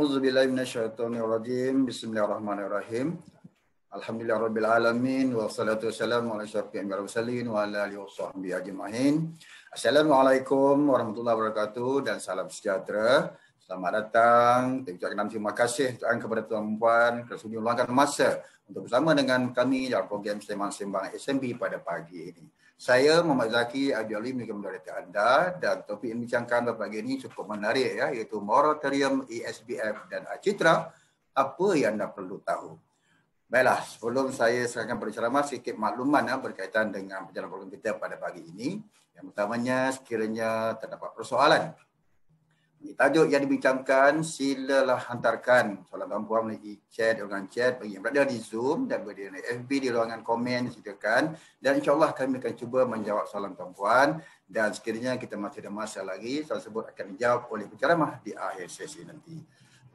Auzubillahi minasyaitonir Bismillahirrahmanirrahim. Alhamdulillah rabbil alamin wassalatu wassalamu ala asyrafil Assalamualaikum warahmatullahi wabarakatuh dan salam sejahtera. Selamat datang. Terima kasih tuan kepada tuan puan kerana sudi masa untuk bersama dengan kami dalam program Sembang Sembang SMB pada pagi ini. Saya Muhammad Zaki Ajali menjadi moderator anda dan topik yang dibincangkan pada pagi ini cukup menarik ya iaitu moratorium ESBF dan Acitra apa yang anda perlu tahu. Baiklah, sebelum saya serahkan berceramah sikit makluman ya, berkaitan dengan perjalanan program kita pada pagi ini. Yang utamanya sekiranya terdapat persoalan tajuk yang dibincangkan silalah hantarkan soalan tuan-puan melalui chat ruangan chat bagi yang berada di Zoom dan berada di FB di ruangan komen silakan dan insyaallah kami akan cuba menjawab soalan tuan-puan dan sekiranya kita masih ada masa lagi soalan tersebut akan dijawab oleh penceramah di akhir sesi nanti.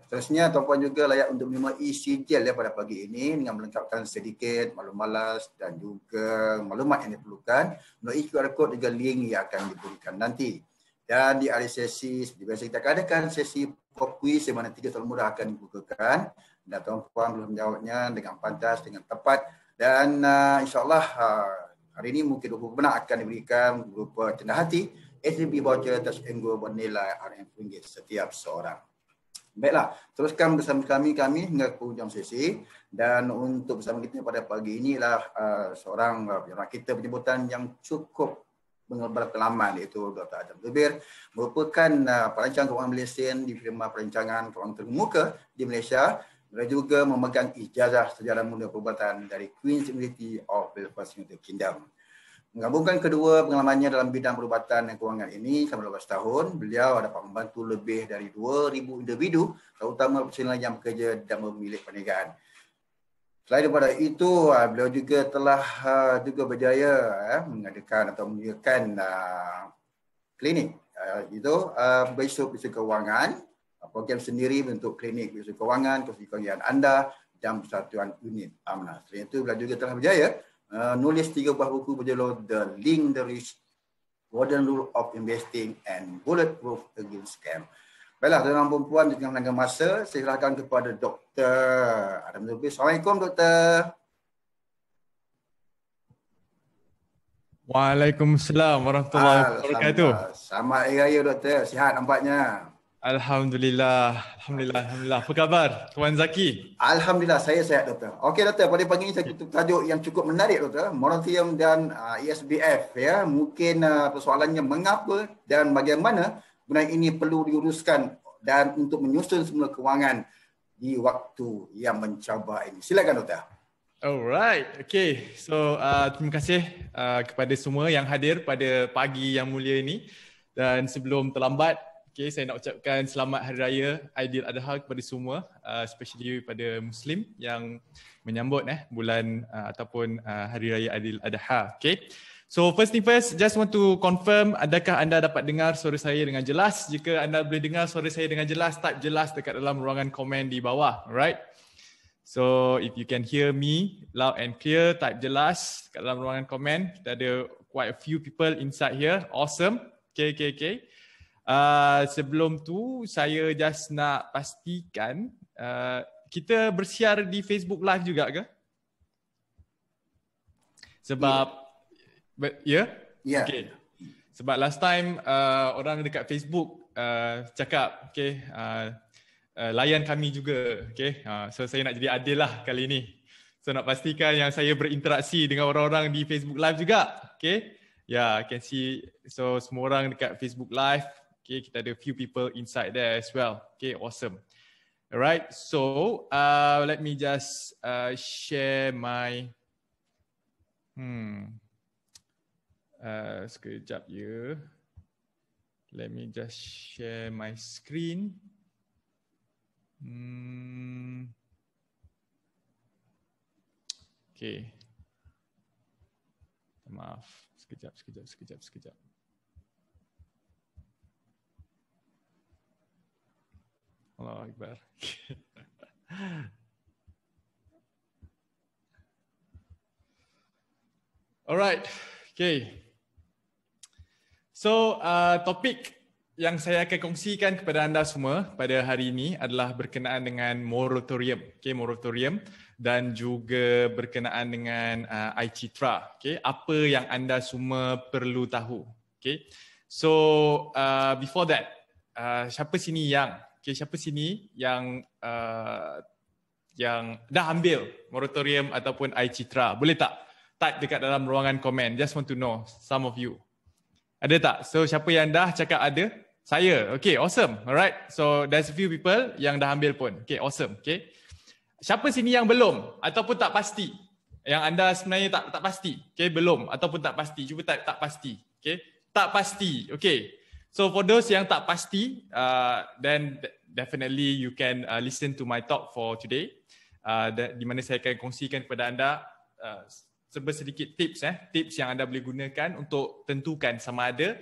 Terusnya tuan-puan juga layak untuk menerima isi gel ya pada pagi ini dengan melengkapkan sedikit maklumat malas dan juga maklumat yang diperlukan melalui QR code juga link yang akan diberikan nanti dan di hari sesi seperti biasa kita akan adakan sesi pop quiz di mana tiga soalan mudah akan digugurkan dan tuan-tuan boleh menjawabnya dengan pantas dengan tepat dan uh, insyaallah uh, hari ini mungkin dua pemenang akan diberikan berupa cendahati SDB voucher dan sehingga bernilai RM1 setiap seorang. Baiklah, teruskan bersama kami kami hingga ke hujung sesi dan untuk bersama kita pada pagi inilah uh, seorang uh, kita penyebutan yang cukup mengelabar kelaman iaitu Dr. Adam Zubir merupakan uh, perancang kewangan Malaysia di firma perancangan kewangan termuka di Malaysia Dia juga memegang ijazah sejarah muda perubatan dari Queen's University of Belfast United Kingdom. Menggabungkan kedua pengalamannya dalam bidang perubatan dan kewangan ini selama 12 tahun, beliau dapat membantu lebih dari 2,000 individu terutama personal yang bekerja dan memilih perniagaan. Selain daripada itu, ah, beliau juga telah ah, juga berjaya ah, mengadakan atau menyediakan klinik itu uh, besok bisnes kewangan program sendiri untuk klinik bisnes kewangan kesihatan anda dan persatuan unit amna. Selain itu beliau juga telah berjaya nulis tiga buah buku berjudul The Link the Rich, Golden Rule of Investing and Bulletproof Against Scam. Baiklah, tuan-tuan perempuan dengan menangga masa, saya serahkan kepada doktor. Assalamualaikum, doktor. Waalaikumsalam warahmatullahi wabarakatuh. Selamat hari raya, doktor. Sihat nampaknya. Alhamdulillah. Alhamdulillah. Alhamdulillah. Apa khabar, Tuan Zaki? Alhamdulillah. Saya sihat, doktor. Okey, doktor. Pada pagi ini, saya kutuk tajuk yang cukup menarik, doktor. Moratorium dan uh, ISBF. E ya. Mungkin uh, persoalannya mengapa dan bagaimana Kemudian ini perlu diuruskan dan untuk menyusun semua kewangan di waktu yang mencabar ini. Silakan Dr. Alright, okay. So uh, terima kasih uh, kepada semua yang hadir pada pagi yang mulia ini. Dan sebelum terlambat, okay, saya nak ucapkan selamat Hari Raya Aidil Adha kepada semua, uh, especially pada Muslim yang menyambut eh, bulan uh, ataupun uh, Hari Raya Aidil Adha, Okay. So first thing first, just want to confirm adakah anda dapat dengar suara saya dengan jelas. Jika anda boleh dengar suara saya dengan jelas, type jelas dekat dalam ruangan komen di bawah. Alright. So if you can hear me loud and clear, type jelas dekat dalam ruangan komen. Kita ada quite a few people inside here. Awesome. Okay, okay, okay. Uh, sebelum tu, saya just nak pastikan uh, kita bersiar di Facebook Live juga ke? Sebab yeah. But yeah? Yeah. Okay. Sebab last time uh, orang dekat Facebook uh, cakap, okay, uh, uh, layan kami juga, okay. Uh, so saya nak jadi adil lah kali ni. So nak pastikan yang saya berinteraksi dengan orang-orang di Facebook Live juga, okay. Ya, yeah, I can see so semua orang dekat Facebook Live, okay, kita ada few people inside there as well. Okay, awesome. Alright, so uh, let me just uh, share my hmm, Uh, sekejap ya. Let me just share my screen. Hmm. Okay. Maaf. Sekejap, sekejap, sekejap, sekejap. Allah Akbar. Alright. Okay. So, uh, topik yang saya akan kongsikan kepada anda semua pada hari ini adalah berkenaan dengan moratorium. Okay, moratorium dan juga berkenaan dengan uh, iCitra. Okay, apa yang anda semua perlu tahu. Okay. So, uh, before that, uh, siapa sini yang Okay, siapa sini yang uh, yang dah ambil moratorium ataupun iCitra? Boleh tak type dekat dalam ruangan komen. Just want to know some of you. Ada tak? So siapa yang dah cakap ada? Saya. Okay, awesome. Alright. So there's a few people yang dah ambil pun. Okay, awesome. Okay. Siapa sini yang belum ataupun tak pasti? Yang anda sebenarnya tak tak pasti. Okay, belum ataupun tak pasti. Cuba tak tak pasti. Okay. Tak pasti. Okay. So for those yang tak pasti, uh, then definitely you can uh, listen to my talk for today. Uh, di mana saya akan kongsikan kepada anda uh, sedikit tips eh tips yang anda boleh gunakan untuk tentukan sama ada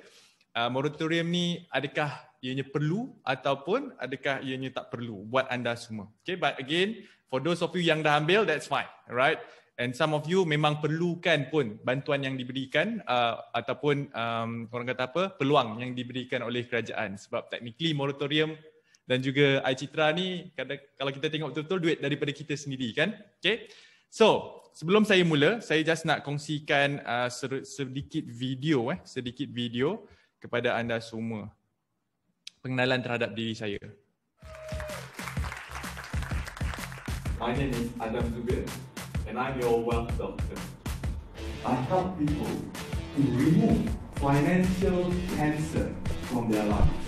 uh, moratorium ni adakah ianya perlu ataupun adakah ianya tak perlu buat anda semua okay but again for those of you yang dah ambil that's fine right and some of you memang perlukan pun bantuan yang diberikan uh, ataupun um, orang kata apa peluang yang diberikan oleh kerajaan sebab technically moratorium dan juga iCitra ni kalau kita tengok betul-betul duit daripada kita sendiri kan okay So, sebelum saya mula, saya just nak kongsikan uh, sedikit video eh, sedikit video kepada anda semua. Pengenalan terhadap diri saya. My name is Adam Zubir and I'm your wealth doctor. I help people to remove financial cancer from their lives.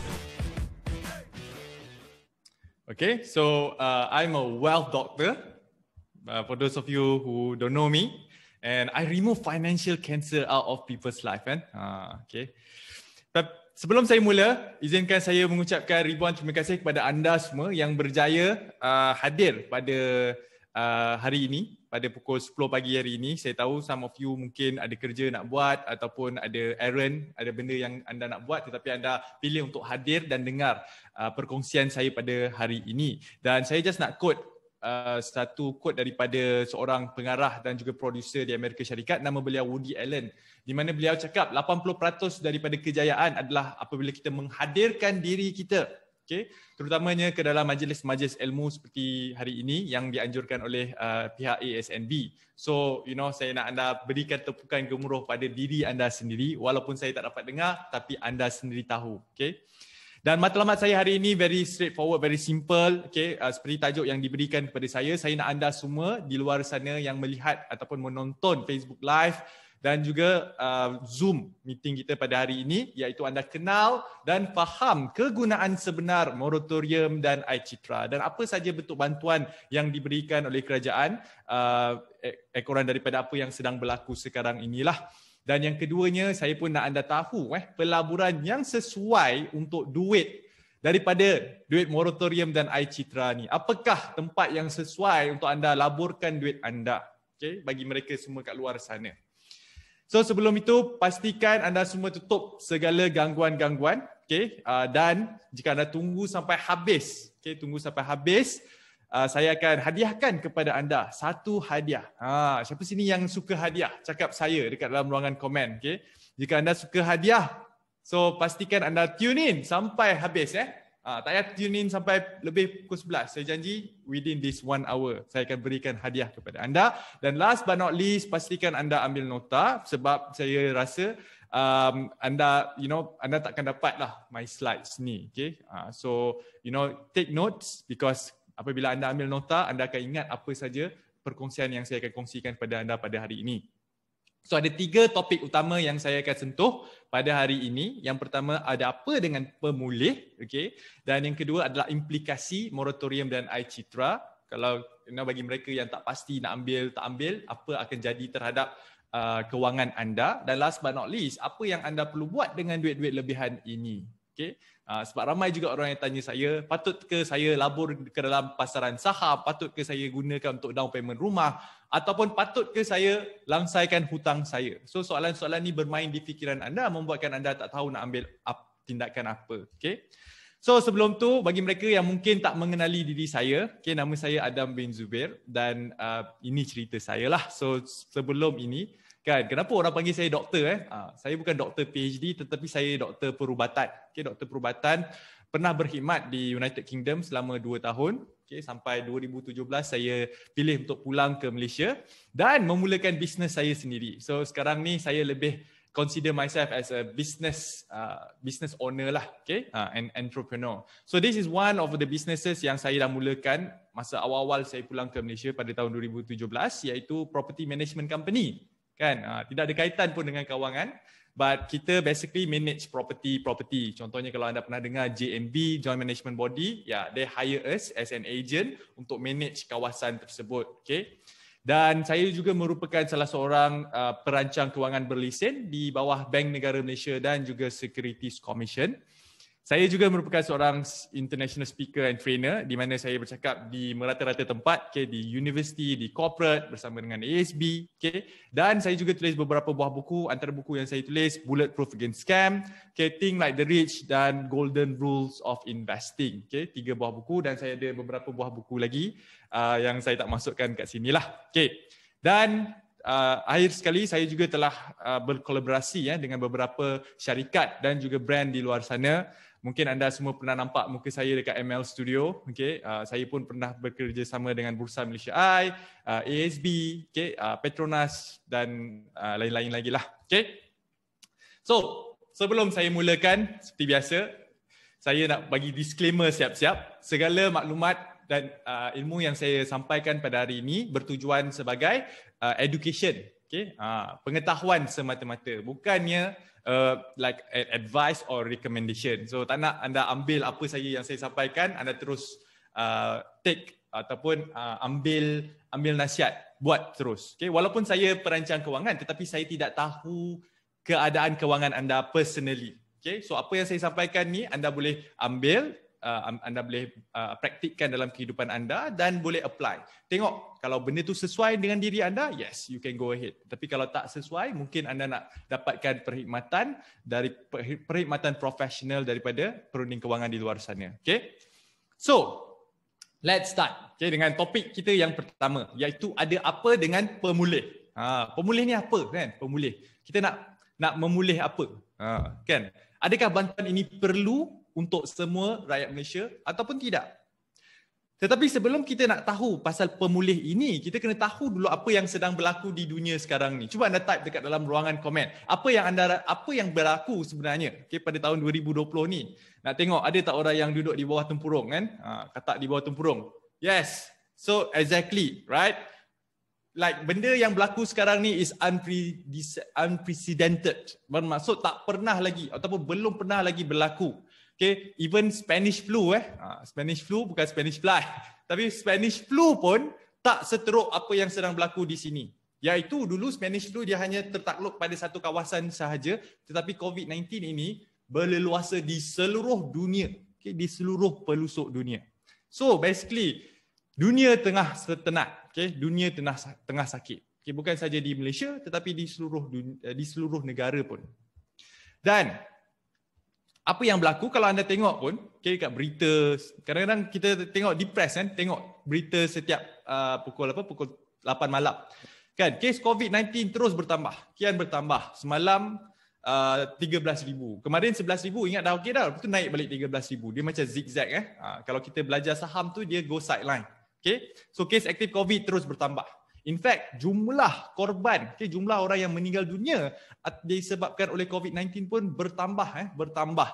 Okay, so uh, I'm a wealth doctor. Uh, for those of you who don't know me, and I remove financial cancer out of people's life, kan? Ha, okay. Tapi sebelum saya mula, izinkan saya mengucapkan ribuan terima kasih kepada anda semua yang berjaya uh, hadir pada uh, hari ini, pada pukul 10 pagi hari ini. Saya tahu some of you mungkin ada kerja nak buat ataupun ada errand, ada benda yang anda nak buat tetapi anda pilih untuk hadir dan dengar uh, perkongsian saya pada hari ini. Dan saya just nak quote Uh, satu quote daripada seorang pengarah dan juga producer di Amerika Syarikat nama beliau Woody Allen di mana beliau cakap 80% daripada kejayaan adalah apabila kita menghadirkan diri kita okey terutamanya ke dalam majlis-majlis ilmu seperti hari ini yang dianjurkan oleh uh, pihak ASNB so you know saya nak anda berikan tepukan gemuruh pada diri anda sendiri walaupun saya tak dapat dengar tapi anda sendiri tahu okey dan matlamat saya hari ini very straightforward, very simple. Okay, uh, seperti tajuk yang diberikan kepada saya, saya nak anda semua di luar sana yang melihat ataupun menonton Facebook Live dan juga uh, Zoom meeting kita pada hari ini iaitu anda kenal dan faham kegunaan sebenar moratorium dan iCitra dan apa saja bentuk bantuan yang diberikan oleh kerajaan uh, ekoran daripada apa yang sedang berlaku sekarang inilah. Dan yang keduanya saya pun nak anda tahu eh pelaburan yang sesuai untuk duit daripada duit moratorium dan iCitra ni. Apakah tempat yang sesuai untuk anda laburkan duit anda? Okay, bagi mereka semua kat luar sana. So sebelum itu pastikan anda semua tutup segala gangguan-gangguan. Okay, uh, dan jika anda tunggu sampai habis, okay, tunggu sampai habis, Ah, saya akan hadiahkan kepada anda satu hadiah. Ha, siapa sini yang suka hadiah? Cakap saya dekat dalam ruangan komen. Okay? Jika anda suka hadiah, so pastikan anda tune in sampai habis. Eh? Ha, tak payah tune in sampai lebih pukul 11. Saya janji within this one hour, saya akan berikan hadiah kepada anda. Dan last but not least, pastikan anda ambil nota sebab saya rasa um, anda you know anda takkan dapat lah my slides ni okay uh, ah, so you know take notes because apabila anda ambil nota, anda akan ingat apa saja perkongsian yang saya akan kongsikan kepada anda pada hari ini. So ada tiga topik utama yang saya akan sentuh pada hari ini. Yang pertama ada apa dengan pemulih, okay? Dan yang kedua adalah implikasi moratorium dan iCitra. Kalau you know, bagi mereka yang tak pasti nak ambil tak ambil, apa akan jadi terhadap uh, kewangan anda? Dan last but not least, apa yang anda perlu buat dengan duit-duit lebihan ini? Okay. Uh, ah, sebab ramai juga orang yang tanya saya, patut ke saya labur ke dalam pasaran saham, patut ke saya gunakan untuk down payment rumah ataupun patut ke saya langsaikan hutang saya. So soalan-soalan ni bermain di fikiran anda membuatkan anda tak tahu nak ambil up, tindakan apa. Okay. So sebelum tu bagi mereka yang mungkin tak mengenali diri saya, okay, nama saya Adam bin Zubair dan uh, ini cerita saya lah. So sebelum ini, Kan? Kenapa orang panggil saya doktor? Eh? Ha, saya bukan doktor PhD tetapi saya doktor perubatan. Okay, doktor perubatan pernah berkhidmat di United Kingdom selama 2 tahun. Okay, sampai 2017 saya pilih untuk pulang ke Malaysia dan memulakan bisnes saya sendiri. So sekarang ni saya lebih consider myself as a business uh, business owner lah, okay, uh, ah, and entrepreneur. So this is one of the businesses yang saya dah mulakan masa awal-awal saya pulang ke Malaysia pada tahun 2017 iaitu property management company kan ha, tidak ada kaitan pun dengan kewangan but kita basically manage property property contohnya kalau anda pernah dengar JMB joint management body ya yeah, they hire us as an agent untuk manage kawasan tersebut okay dan saya juga merupakan salah seorang uh, perancang kewangan berlesen di bawah Bank Negara Malaysia dan juga Securities Commission. Saya juga merupakan seorang international speaker and trainer di mana saya bercakap di merata-rata tempat, okay, di universiti, di corporate bersama dengan ASB. Okay. Dan saya juga tulis beberapa buah buku, antara buku yang saya tulis, Bulletproof Against Scam, okay, Think Like the Rich dan Golden Rules of Investing. Okay. Tiga buah buku dan saya ada beberapa buah buku lagi uh, yang saya tak masukkan kat sini lah. Okay. Dan Uh, akhir sekali saya juga telah uh, berkolaborasi ya dengan beberapa syarikat dan juga brand di luar sana Mungkin anda semua pernah nampak muka saya dekat ML Studio. Okay. Uh, saya pun pernah bekerja sama dengan Bursa Malaysia I, uh, ah, ASB, okay. uh, Petronas dan uh, lain-lain lagi lah. Okay. So, sebelum saya mulakan, seperti biasa, saya nak bagi disclaimer siap-siap. Segala maklumat dan uh, ilmu yang saya sampaikan pada hari ini bertujuan sebagai uh, education Okay, ha, pengetahuan semata-mata. Bukannya uh, like advice or recommendation. So tak nak anda ambil apa saja yang saya sampaikan, anda terus uh, take ataupun uh, ambil ambil nasihat buat terus. Okay, walaupun saya perancang kewangan tetapi saya tidak tahu keadaan kewangan anda personally. Okay, so apa yang saya sampaikan ni anda boleh ambil uh, anda boleh uh, praktikkan dalam kehidupan anda dan boleh apply. Tengok kalau benda tu sesuai dengan diri anda, yes, you can go ahead. Tapi kalau tak sesuai, mungkin anda nak dapatkan perkhidmatan dari perkhidmatan profesional daripada perunding kewangan di luar sana. Okay? So, let's start. Okay, dengan topik kita yang pertama iaitu ada apa dengan pemulih. Ha, pemulih ni apa kan? Pemulih. Kita nak nak memulih apa? Ha, kan? Adakah bantuan ini perlu untuk semua rakyat Malaysia ataupun tidak. Tetapi sebelum kita nak tahu pasal pemulih ini, kita kena tahu dulu apa yang sedang berlaku di dunia sekarang ni. Cuba anda type dekat dalam ruangan komen. Apa yang anda apa yang berlaku sebenarnya okay, pada tahun 2020 ni? Nak tengok ada tak orang yang duduk di bawah tempurung kan? Ha, kata di bawah tempurung. Yes. So exactly, right? Like benda yang berlaku sekarang ni is unprecedented. Bermaksud tak pernah lagi ataupun belum pernah lagi berlaku Okay, even Spanish flu eh. Ha, Spanish flu bukan Spanish fly. Tapi Spanish flu pun tak seteruk apa yang sedang berlaku di sini. Yaitu dulu Spanish flu dia hanya tertakluk pada satu kawasan sahaja. Tetapi COVID-19 ini berleluasa di seluruh dunia. Okay, di seluruh pelusuk dunia. So basically, dunia tengah setenak, Okay, dunia tengah tengah sakit. Okay, bukan saja di Malaysia tetapi di seluruh dunia, di seluruh negara pun. Dan apa yang berlaku kalau anda tengok pun okay, dekat berita kadang-kadang kita tengok depressed kan tengok berita setiap uh, pukul apa pukul 8 malam kan kes covid-19 terus bertambah kian bertambah semalam uh, 13000 kemarin 11000 ingat dah okey dah lepas tu naik balik 13000 dia macam zigzag eh uh, kalau kita belajar saham tu dia go sideline okey so kes aktif covid terus bertambah In fact, jumlah korban, okay, jumlah orang yang meninggal dunia disebabkan oleh COVID-19 pun bertambah, eh, bertambah.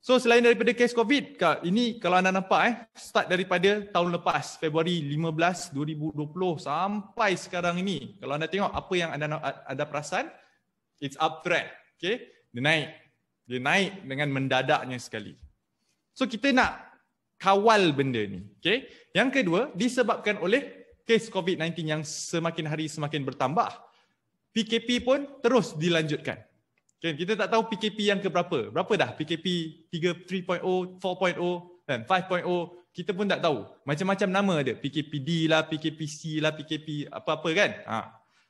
So selain daripada kes COVID, ini kalau anda nampak eh, start daripada tahun lepas Februari 15 2020 sampai sekarang ini. Kalau anda tengok apa yang anda anda perasan, it's up uptrend. Okay, dia naik. Dia naik dengan mendadaknya sekali. So kita nak kawal benda ni. Okay. Yang kedua disebabkan oleh kes COVID-19 yang semakin hari semakin bertambah, PKP pun terus dilanjutkan. Okay, kita tak tahu PKP yang keberapa. Berapa dah PKP 3.0, 4.0 dan 5.0. Kita pun tak tahu. Macam-macam nama ada. PKPD lah, PKPC lah, PKP apa-apa kan. Ha.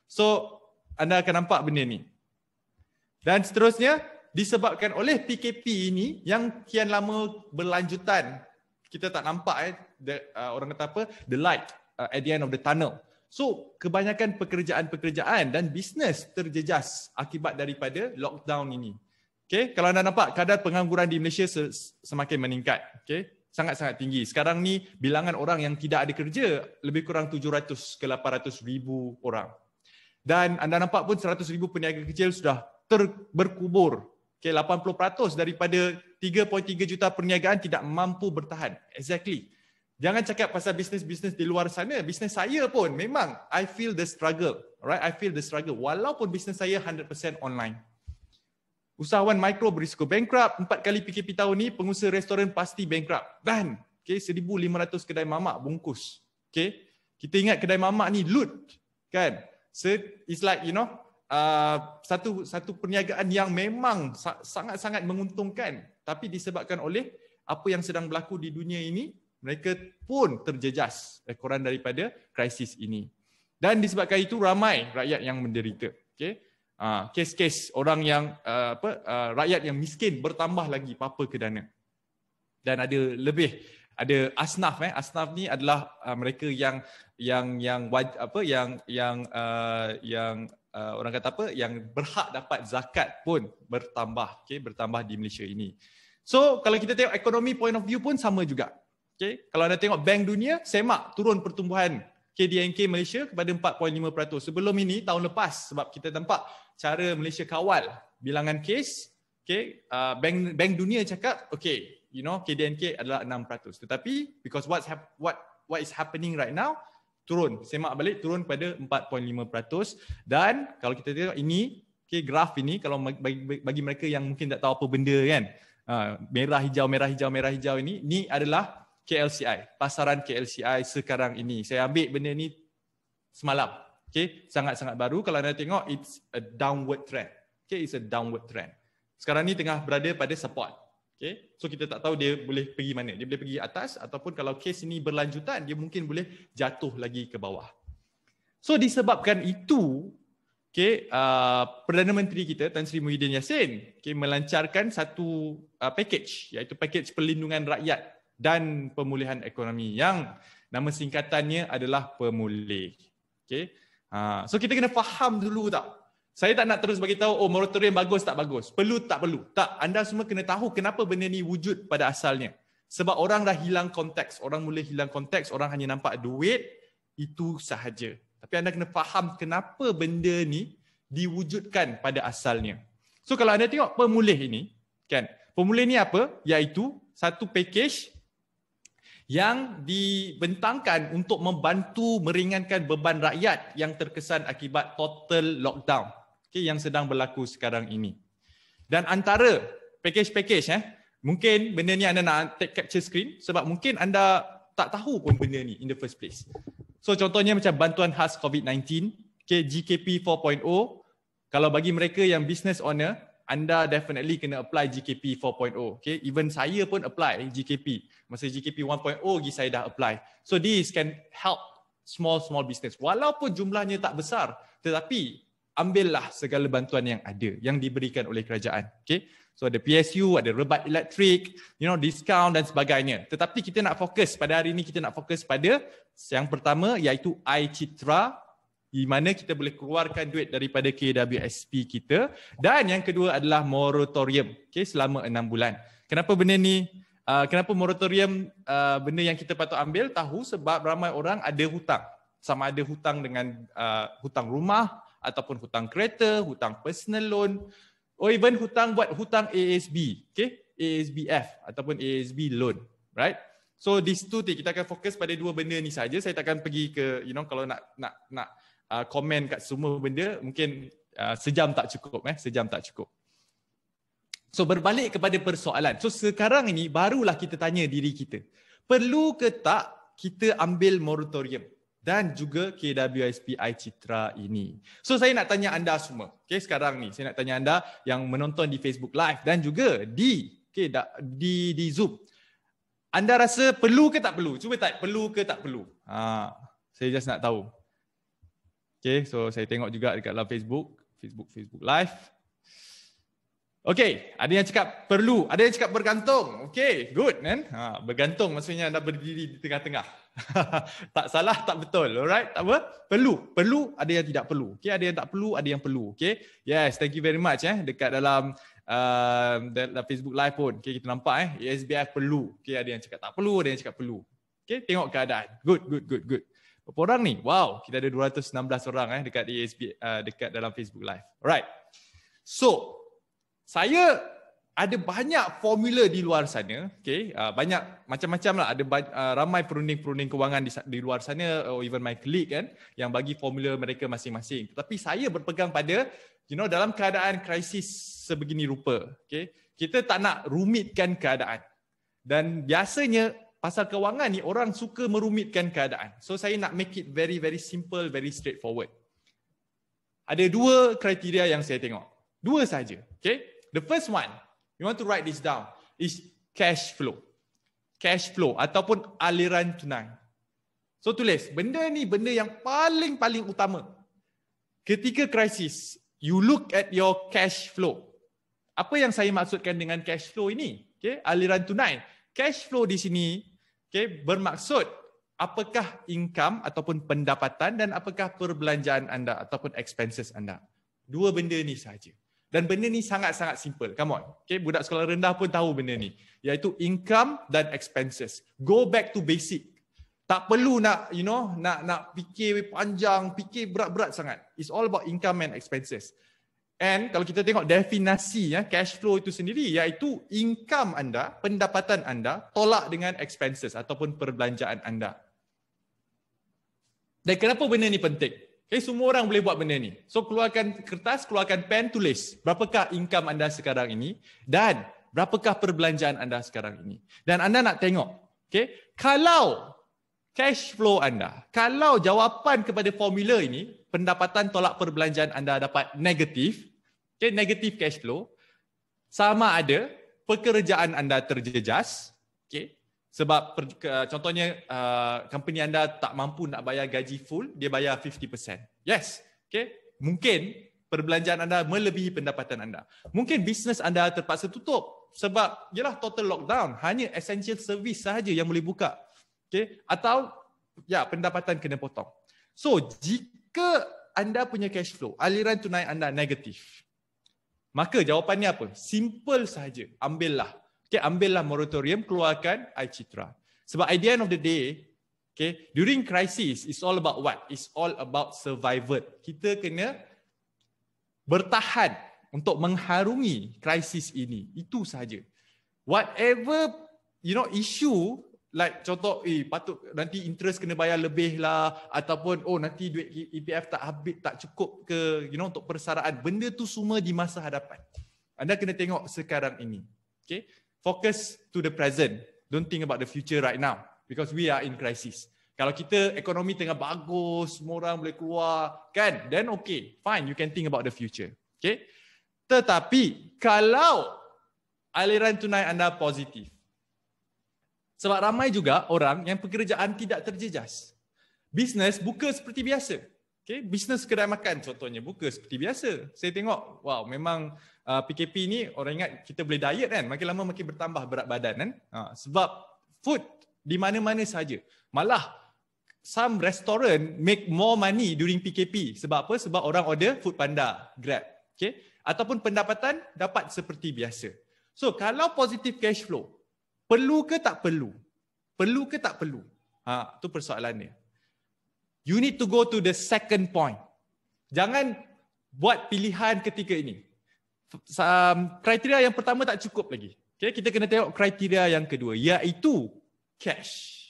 So, anda akan nampak benda ni. Dan seterusnya, disebabkan oleh PKP ini yang kian lama berlanjutan, kita tak nampak eh, the, uh, orang kata apa, the light Uh, at the end of the tunnel. So kebanyakan pekerjaan-pekerjaan dan bisnes terjejas akibat daripada lockdown ini. Okay, kalau anda nampak kadar pengangguran di Malaysia semakin meningkat. Okay, sangat-sangat tinggi. Sekarang ni bilangan orang yang tidak ada kerja lebih kurang 700 ke 800 ribu orang. Dan anda nampak pun 100 ribu peniaga kecil sudah ter- berkubur. Okay, 80% daripada 3.3 juta perniagaan tidak mampu bertahan. Exactly. Jangan cakap pasal bisnes-bisnes di luar sana. Bisnes saya pun memang I feel the struggle. Right? I feel the struggle. Walaupun bisnes saya 100% online. Usahawan mikro berisiko bankrupt. Empat kali PKP tahun ni, pengusaha restoran pasti bankrupt. Dan, okay, 1,500 kedai mamak bungkus. Okay? Kita ingat kedai mamak ni loot. Kan? So, it's like, you know, uh, satu satu perniagaan yang memang sangat-sangat menguntungkan. Tapi disebabkan oleh apa yang sedang berlaku di dunia ini, mereka pun terjejas ekoran daripada krisis ini. Dan disebabkan itu ramai rakyat yang menderita. Okay. Ha, ah, kes-kes orang yang ah, apa ah, rakyat yang miskin bertambah lagi papa kedana. Dan ada lebih ada asnaf eh asnaf ni adalah mereka yang yang yang apa yang yang uh, yang uh, orang kata apa yang berhak dapat zakat pun bertambah okey bertambah di Malaysia ini. So kalau kita tengok ekonomi point of view pun sama juga. Okay. Kalau anda tengok Bank Dunia, semak turun pertumbuhan KDNK Malaysia kepada 4.5%. Sebelum ini, tahun lepas sebab kita nampak cara Malaysia kawal bilangan kes, okay, uh, Bank, Bank Dunia cakap, okay, you know, KDNK adalah 6%. Tetapi, because what's what what is happening right now, turun, semak balik, turun pada 4.5%. Dan kalau kita tengok ini, okay, graf ini, kalau bagi, bagi mereka yang mungkin tak tahu apa benda kan, uh, merah hijau merah hijau merah hijau ini ni adalah KLCI, pasaran KLCI sekarang ini. Saya ambil benda ni semalam. Okay, sangat-sangat baru. Kalau anda tengok, it's a downward trend. Okay, it's a downward trend. Sekarang ni tengah berada pada support. Okay, so kita tak tahu dia boleh pergi mana. Dia boleh pergi atas ataupun kalau case ini berlanjutan, dia mungkin boleh jatuh lagi ke bawah. So disebabkan itu, okay, uh, Perdana Menteri kita Tan Sri Muhyiddin Yassin okay, melancarkan satu uh, package iaitu package perlindungan rakyat dan pemulihan ekonomi yang nama singkatannya adalah pemulih. Okay. Ha. So kita kena faham dulu tak? Saya tak nak terus bagi tahu oh moratorium bagus tak bagus. Perlu tak perlu? Tak. Anda semua kena tahu kenapa benda ni wujud pada asalnya. Sebab orang dah hilang konteks. Orang mula hilang konteks. Orang hanya nampak duit. Itu sahaja. Tapi anda kena faham kenapa benda ni diwujudkan pada asalnya. So kalau anda tengok pemulih ini, kan? Pemulih ni apa? Iaitu satu package yang dibentangkan untuk membantu meringankan beban rakyat yang terkesan akibat total lockdown okay, yang sedang berlaku sekarang ini. Dan antara package-package, eh, mungkin benda ni anda nak take capture screen sebab mungkin anda tak tahu pun benda ni in the first place. So contohnya macam bantuan khas COVID-19, okay, GKP 4.0, kalau bagi mereka yang business owner, anda definitely kena apply GKP 4.0. Okay, even saya pun apply GKP. Masa GKP 1.0 lagi saya dah apply. So this can help small small business. Walaupun jumlahnya tak besar, tetapi ambillah segala bantuan yang ada yang diberikan oleh kerajaan. Okay, so ada PSU, ada rebat elektrik, you know, discount dan sebagainya. Tetapi kita nak fokus pada hari ini kita nak fokus pada yang pertama iaitu iCitra di mana kita boleh keluarkan duit daripada KWSP kita dan yang kedua adalah moratorium okay, selama enam bulan. Kenapa benda ni? Uh, kenapa moratorium uh, benda yang kita patut ambil tahu sebab ramai orang ada hutang. Sama ada hutang dengan uh, hutang rumah ataupun hutang kereta, hutang personal loan or even hutang buat hutang ASB, okay? ASBF ataupun ASB loan, right? So these two thing kita akan fokus pada dua benda ni saja. Saya takkan pergi ke you know kalau nak nak nak uh, komen kat semua benda mungkin uh, sejam tak cukup eh sejam tak cukup so berbalik kepada persoalan so sekarang ini barulah kita tanya diri kita perlu ke tak kita ambil moratorium dan juga KWSP I Citra ini. So saya nak tanya anda semua. Okay, sekarang ni saya nak tanya anda yang menonton di Facebook Live dan juga di okay, da, di di Zoom. Anda rasa perlu ke tak perlu? Cuba tak perlu ke tak perlu? Ha, saya just nak tahu. Okay, so saya tengok juga dekat dalam Facebook, Facebook, Facebook Live. Okay, ada yang cakap perlu, ada yang cakap bergantung. Okay, good, kan? Ha, bergantung maksudnya anda berdiri di tengah-tengah. tak salah, tak betul. Alright, tak apa. Perlu, perlu, ada yang tidak perlu. Okay, ada yang tak perlu, ada yang perlu. Okay, yes, thank you very much. Eh, dekat dalam uh, dalam Facebook Live pun, okay, kita nampak eh, ISBF perlu. Okay, ada yang cakap tak perlu, ada yang cakap perlu. Okay, tengok keadaan. Good, good, good, good berapa orang ni? Wow, kita ada 216 orang eh dekat ASB uh, dekat dalam Facebook live. Alright. So, saya ada banyak formula di luar sana, okay? Uh, banyak macam-macam lah. Ada uh, ramai perunding-perunding kewangan di, di luar sana, or even my colleague kan, yang bagi formula mereka masing-masing. Tapi saya berpegang pada, you know, dalam keadaan krisis sebegini rupa, okay? Kita tak nak rumitkan keadaan. Dan biasanya Pasal kewangan ni orang suka merumitkan keadaan. So saya nak make it very very simple, very straightforward. Ada dua kriteria yang saya tengok. Dua saja. Okay. The first one, you want to write this down, is cash flow. Cash flow ataupun aliran tunai. So tulis, benda ni benda yang paling-paling utama. Ketika krisis, you look at your cash flow. Apa yang saya maksudkan dengan cash flow ini? Okay, aliran tunai. Cash flow di sini Okay, bermaksud apakah income ataupun pendapatan dan apakah perbelanjaan anda ataupun expenses anda. Dua benda ni saja. Dan benda ni sangat-sangat simple. Come on. Okay, budak sekolah rendah pun tahu benda ni. Iaitu income dan expenses. Go back to basic. Tak perlu nak, you know, nak nak fikir panjang, fikir berat-berat sangat. It's all about income and expenses. And kalau kita tengok definasi ya cash flow itu sendiri iaitu income anda, pendapatan anda tolak dengan expenses ataupun perbelanjaan anda. Dan kenapa benda ni penting? Okay, eh, semua orang boleh buat benda ni. So keluarkan kertas, keluarkan pen, tulis berapakah income anda sekarang ini dan berapakah perbelanjaan anda sekarang ini. Dan anda nak tengok. Okay, kalau cash flow anda. Kalau jawapan kepada formula ini, pendapatan tolak perbelanjaan anda dapat negatif, okay, negatif cash flow, sama ada pekerjaan anda terjejas, okay, sebab per, ke, contohnya uh, company anda tak mampu nak bayar gaji full, dia bayar 50%. Yes, okay, mungkin perbelanjaan anda melebihi pendapatan anda. Mungkin bisnes anda terpaksa tutup sebab ialah total lockdown, hanya essential service sahaja yang boleh buka. Okay? Atau ya pendapatan kena potong. So jika anda punya cash flow, aliran tunai anda negatif, maka jawapannya apa? Simple sahaja. Ambillah. Okay, ambillah moratorium, keluarkan iCitra. Sebab at the end of the day, okay, during crisis, it's all about what? It's all about survival. Kita kena bertahan untuk mengharungi krisis ini. Itu sahaja. Whatever you know issue like contoh eh patut nanti interest kena bayar lebih lah ataupun oh nanti duit EPF tak habis tak cukup ke you know untuk persaraan benda tu semua di masa hadapan anda kena tengok sekarang ini okay focus to the present don't think about the future right now because we are in crisis kalau kita ekonomi tengah bagus semua orang boleh keluar kan then okay fine you can think about the future okay tetapi kalau aliran tunai anda positif sebab ramai juga orang yang pekerjaan tidak terjejas. Bisnes buka seperti biasa. Okay? Bisnes kedai makan contohnya buka seperti biasa. Saya tengok, wow memang PKP uh, ni orang ingat kita boleh diet kan. Makin lama makin bertambah berat badan kan. Ha, sebab food di mana-mana saja. Malah some restaurant make more money during PKP. Sebab apa? Sebab orang order food panda, grab. Okay? Ataupun pendapatan dapat seperti biasa. So kalau positive cash flow, Perlu ke tak perlu? Perlu ke tak perlu? Ha, tu persoalannya. You need to go to the second point. Jangan buat pilihan ketika ini. Um, kriteria yang pertama tak cukup lagi. Okay, kita kena tengok kriteria yang kedua iaitu cash.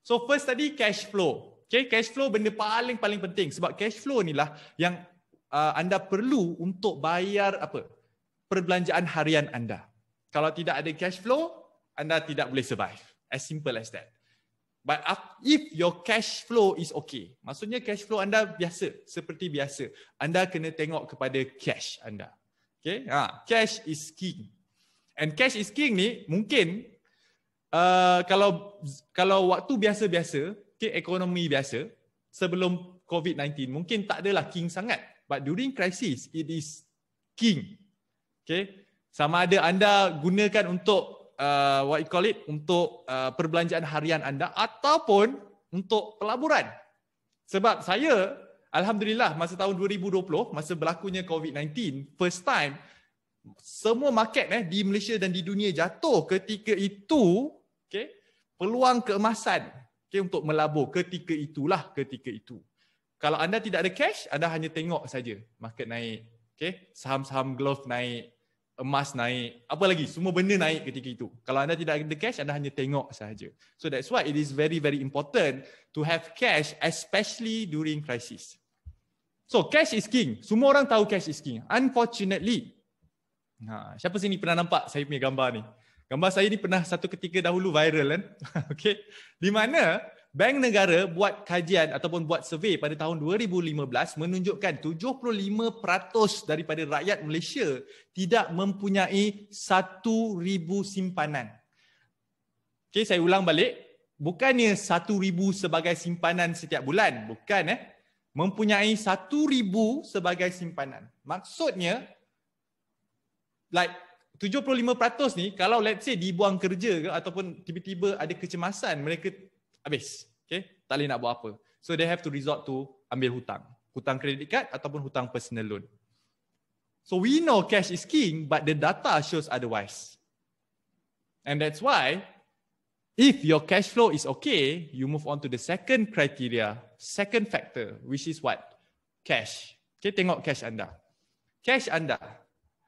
So first tadi cash flow. Okay, cash flow benda paling-paling penting sebab cash flow ni lah yang uh, anda perlu untuk bayar apa perbelanjaan harian anda. Kalau tidak ada cash flow, anda tidak boleh survive. As simple as that. But if your cash flow is okay, maksudnya cash flow anda biasa, seperti biasa, anda kena tengok kepada cash anda. Okay, ah cash is king. And cash is king ni mungkin uh, kalau kalau waktu biasa-biasa, okay, ekonomi biasa, sebelum COVID-19 mungkin tak adalah king sangat. But during crisis, it is king. Okay, sama ada anda gunakan untuk uh, what you call it untuk uh, perbelanjaan harian anda ataupun untuk pelaburan. Sebab saya alhamdulillah masa tahun 2020 masa berlakunya COVID-19 first time semua market eh di Malaysia dan di dunia jatuh ketika itu okey peluang keemasan okey untuk melabur ketika itulah ketika itu. Kalau anda tidak ada cash anda hanya tengok saja market naik okey saham-saham glove naik emas naik, apa lagi, semua benda naik ketika itu. Kalau anda tidak ada cash, anda hanya tengok sahaja. So that's why it is very very important to have cash especially during crisis. So cash is king. Semua orang tahu cash is king. Unfortunately, ha, siapa sini pernah nampak saya punya gambar ni? Gambar saya ni pernah satu ketika dahulu viral kan? okay. Di mana Bank Negara buat kajian ataupun buat survey pada tahun 2015 menunjukkan 75% daripada rakyat Malaysia tidak mempunyai 1000 simpanan. Okay, saya ulang balik. Bukannya 1000 sebagai simpanan setiap bulan, bukan eh. Mempunyai 1000 sebagai simpanan. Maksudnya like 75% ni kalau let's say dibuang kerja ke ataupun tiba-tiba ada kecemasan mereka habis. Okay? Tak boleh nak buat apa. So they have to resort to ambil hutang. Hutang kredit card ataupun hutang personal loan. So we know cash is king but the data shows otherwise. And that's why if your cash flow is okay, you move on to the second criteria, second factor which is what? Cash. Okay, tengok cash anda. Cash anda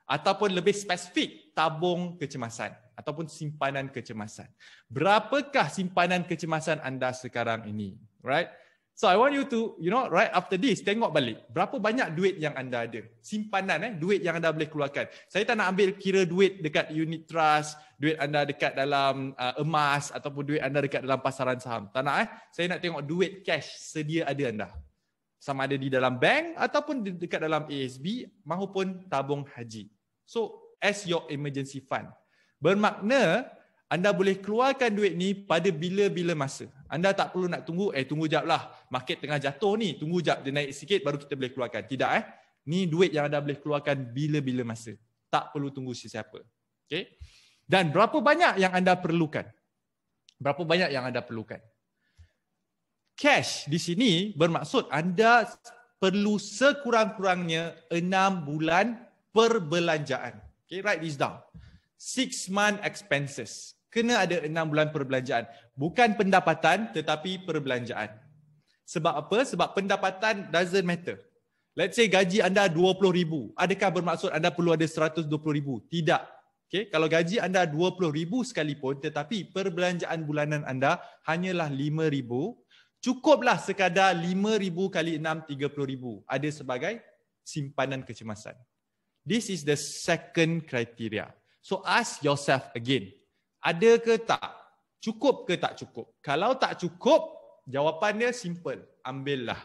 ataupun lebih spesifik tabung kecemasan ataupun simpanan kecemasan. Berapakah simpanan kecemasan anda sekarang ini? Right? So I want you to, you know, right after this, tengok balik. Berapa banyak duit yang anda ada? Simpanan eh, duit yang anda boleh keluarkan. Saya tak nak ambil kira duit dekat unit trust, duit anda dekat dalam uh, emas ataupun duit anda dekat dalam pasaran saham. Tak nak eh. Saya nak tengok duit cash sedia ada anda. Sama ada di dalam bank ataupun dekat dalam ASB maupun tabung haji. So as your emergency fund. Bermakna anda boleh keluarkan duit ni pada bila-bila masa. Anda tak perlu nak tunggu, eh tunggu jap lah. Market tengah jatuh ni, tunggu jap dia naik sikit baru kita boleh keluarkan. Tidak eh. Ni duit yang anda boleh keluarkan bila-bila masa. Tak perlu tunggu sesiapa. Okay. Dan berapa banyak yang anda perlukan? Berapa banyak yang anda perlukan? Cash di sini bermaksud anda perlu sekurang-kurangnya enam bulan perbelanjaan. Okay, write this down six month expenses. Kena ada enam bulan perbelanjaan. Bukan pendapatan tetapi perbelanjaan. Sebab apa? Sebab pendapatan doesn't matter. Let's say gaji anda RM20,000. Adakah bermaksud anda perlu ada RM120,000? Tidak. Okay. Kalau gaji anda RM20,000 sekalipun tetapi perbelanjaan bulanan anda hanyalah RM5,000. Cukuplah sekadar RM5,000 kali 6, RM30,000. Ada sebagai simpanan kecemasan. This is the second criteria. So ask yourself again. Ada ke tak? Cukup ke tak cukup? Kalau tak cukup, jawapannya simple. Ambillah.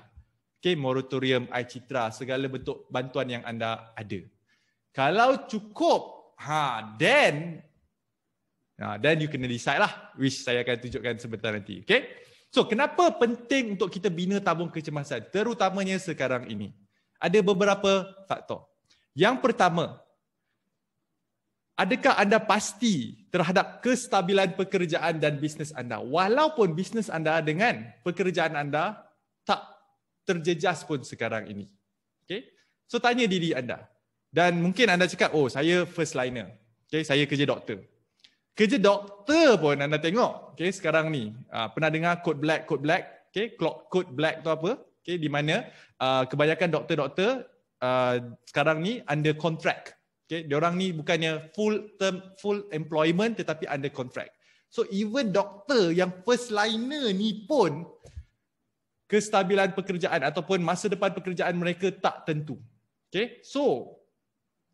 Okay, moratorium, Aicitra, segala bentuk bantuan yang anda ada. Kalau cukup, ha, then Nah, ha, then you kena decide lah which saya akan tunjukkan sebentar nanti. Okay? So kenapa penting untuk kita bina tabung kecemasan terutamanya sekarang ini? Ada beberapa faktor. Yang pertama, adakah anda pasti terhadap kestabilan pekerjaan dan bisnes anda walaupun bisnes anda dengan pekerjaan anda tak terjejas pun sekarang ini. Okay? So tanya diri anda. Dan mungkin anda cakap, oh saya first liner. Okay, saya kerja doktor. Kerja doktor pun anda tengok okay, sekarang ni. Ah, pernah dengar code black, code black? Okay, clock code black tu apa? Okay, di mana uh, kebanyakan doktor-doktor uh, sekarang ni under contract. Okay, diorang ni bukannya full term full employment tetapi under contract. So even doktor yang first liner ni pun kestabilan pekerjaan ataupun masa depan pekerjaan mereka tak tentu. Okay, so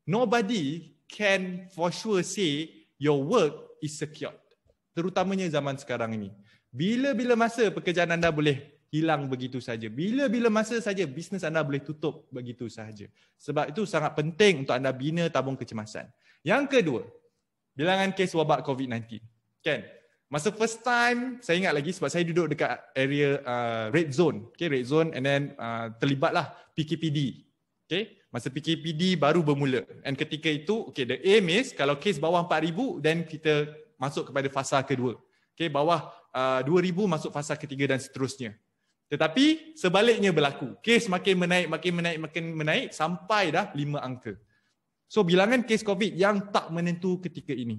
nobody can for sure say your work is secure. Terutamanya zaman sekarang ini. Bila-bila masa pekerjaan anda boleh hilang begitu saja. Bila-bila masa saja bisnes anda boleh tutup begitu saja. Sebab itu sangat penting untuk anda bina tabung kecemasan. Yang kedua, bilangan kes wabak COVID-19. Kan? Masa first time, saya ingat lagi sebab saya duduk dekat area uh, red zone. Okay, red zone and then uh, terlibatlah PKPD. Okay, masa PKPD baru bermula. And ketika itu, okay, the aim is kalau kes bawah 4,000, then kita masuk kepada fasa kedua. Okay, bawah uh, 2,000 masuk fasa ketiga dan seterusnya. Tetapi sebaliknya berlaku. Kes makin menaik, makin menaik, makin menaik sampai dah lima angka. So bilangan kes COVID yang tak menentu ketika ini.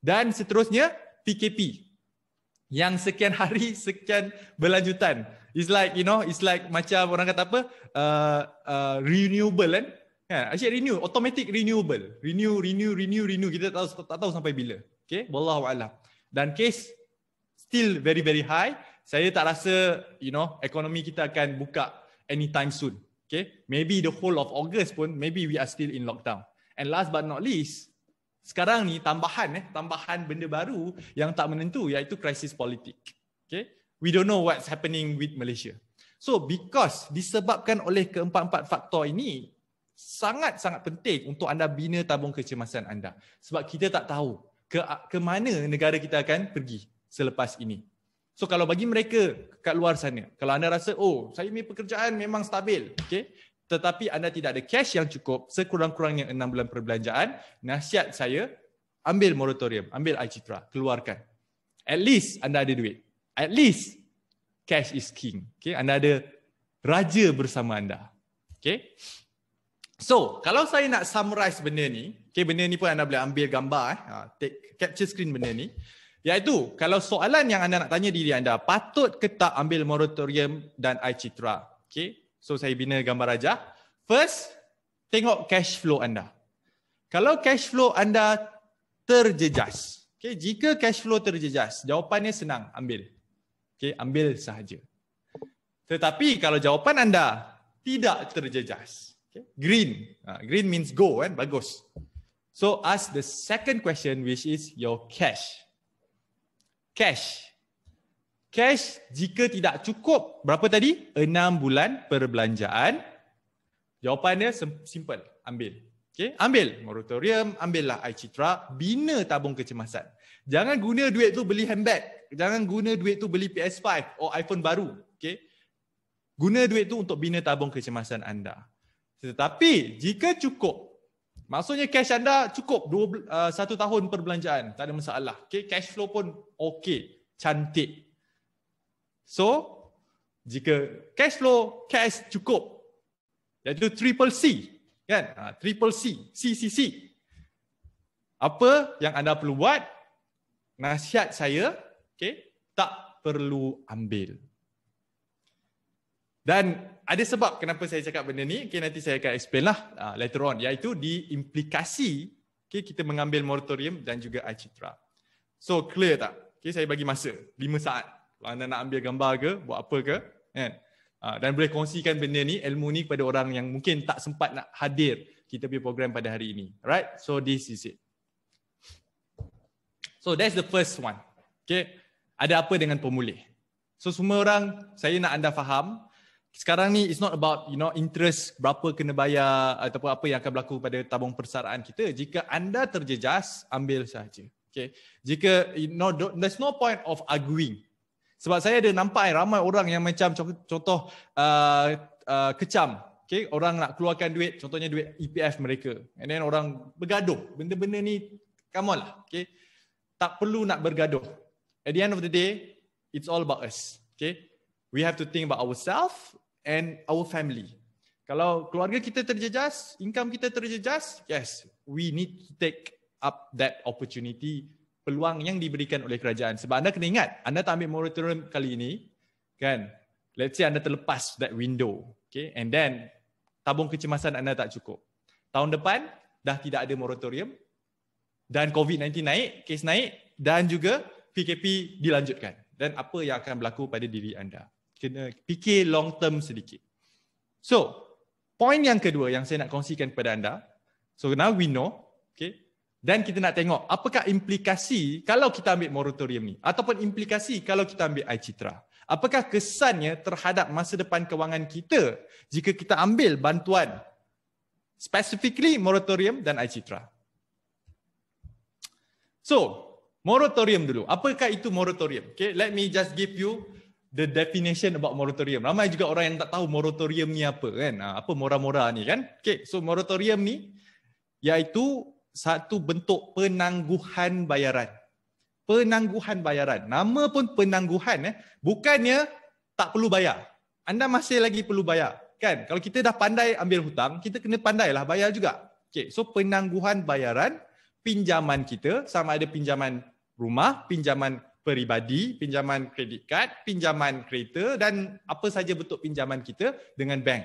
Dan seterusnya PKP yang sekian hari sekian berlanjutan. It's like you know, it's like macam orang kata apa? Uh, uh, renewable kan? Kan? Yeah, Asyik renew, automatic renewable. Renew, renew, renew, renew. Kita tak tahu tak tahu sampai bila. Okay, wallahu Dan case still very very high saya tak rasa you know ekonomi kita akan buka anytime soon. Okay, maybe the whole of August pun maybe we are still in lockdown. And last but not least, sekarang ni tambahan eh tambahan benda baru yang tak menentu iaitu krisis politik. Okay, we don't know what's happening with Malaysia. So because disebabkan oleh keempat-empat faktor ini sangat-sangat penting untuk anda bina tabung kecemasan anda sebab kita tak tahu ke ke mana negara kita akan pergi selepas ini. So kalau bagi mereka kat luar sana, kalau anda rasa, oh saya punya pekerjaan memang stabil, okay? tetapi anda tidak ada cash yang cukup, sekurang-kurangnya 6 bulan perbelanjaan, nasihat saya, ambil moratorium, ambil iCitra, keluarkan. At least anda ada duit. At least cash is king. Okay? Anda ada raja bersama anda. Okay? So, kalau saya nak summarize benda ni, okay, benda ni pun anda boleh ambil gambar, eh? Ha, take, capture screen benda ni. Iaitu kalau soalan yang anda nak tanya diri anda patut ke tak ambil moratorium dan iCitra. Okay. So saya bina gambar raja. First, tengok cash flow anda. Kalau cash flow anda terjejas. Okay, jika cash flow terjejas, jawapannya senang ambil. Okay, ambil sahaja. Tetapi kalau jawapan anda tidak terjejas. Okay, green. Ha, green means go kan, bagus. So ask the second question which is your cash cash. Cash jika tidak cukup, berapa tadi? Enam bulan perbelanjaan. Jawapannya simple, ambil. Okay. Ambil moratorium, ambillah iCitra, bina tabung kecemasan. Jangan guna duit tu beli handbag. Jangan guna duit tu beli PS5 atau iPhone baru. Okay. Guna duit tu untuk bina tabung kecemasan anda. Tetapi jika cukup Maksudnya cash anda cukup dua, uh, satu tahun perbelanjaan. Tak ada masalah. Okay, cash flow pun okey Cantik. So, jika cash flow, cash cukup. Iaitu triple C. Kan? Uh, triple C. C, C, C. Apa yang anda perlu buat? Nasihat saya, okay, tak perlu ambil. Dan ada sebab kenapa saya cakap benda ni okay, nanti saya akan explain lah uh, later on iaitu di implikasi okay, kita mengambil moratorium dan juga Aicitra so clear tak okay, saya bagi masa 5 saat kalau anda nak ambil gambar ke buat apa ke kan uh, dan boleh kongsikan benda ni ilmu ni kepada orang yang mungkin tak sempat nak hadir kita punya program pada hari ini right so this is it so that's the first one okay ada apa dengan pemulih so semua orang saya nak anda faham sekarang ni it's not about you know interest berapa kena bayar ataupun apa yang akan berlaku pada tabung persaraan kita jika anda terjejas ambil sahaja okey jika you know there's no point of arguing sebab saya ada nampak ramai orang yang macam contoh uh, uh, kecam okey orang nak keluarkan duit contohnya duit EPF mereka and then orang bergaduh benda-benda ni come on lah okey tak perlu nak bergaduh at the end of the day it's all about us okey We have to think about ourselves and our family. Kalau keluarga kita terjejas, income kita terjejas, yes, we need to take up that opportunity, peluang yang diberikan oleh kerajaan. Sebab anda kena ingat, anda tak ambil moratorium kali ini, kan? Let's say anda terlepas that window, okay? And then, tabung kecemasan anda tak cukup. Tahun depan, dah tidak ada moratorium, dan COVID-19 naik, kes naik, dan juga PKP dilanjutkan. Dan apa yang akan berlaku pada diri anda? kena fikir long term sedikit. So, point yang kedua yang saya nak kongsikan kepada anda. So, now we know. Okay. Dan kita nak tengok apakah implikasi kalau kita ambil moratorium ni ataupun implikasi kalau kita ambil iCitra. Apakah kesannya terhadap masa depan kewangan kita jika kita ambil bantuan specifically moratorium dan iCitra. So, moratorium dulu. Apakah itu moratorium? Okay, let me just give you the definition about moratorium. Ramai juga orang yang tak tahu moratorium ni apa kan. Ah, apa mora-mora ni kan. Okay, so moratorium ni iaitu satu bentuk penangguhan bayaran. Penangguhan bayaran. Nama pun penangguhan. Eh. Bukannya tak perlu bayar. Anda masih lagi perlu bayar. Kan? Kalau kita dah pandai ambil hutang, kita kena pandailah bayar juga. Okay, so penangguhan bayaran pinjaman kita sama ada pinjaman rumah, pinjaman peribadi, pinjaman kredit kad, pinjaman kereta dan apa saja bentuk pinjaman kita dengan bank.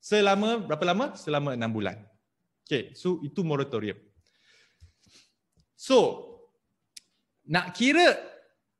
Selama berapa lama? Selama enam bulan. Okay, so itu moratorium. So, nak kira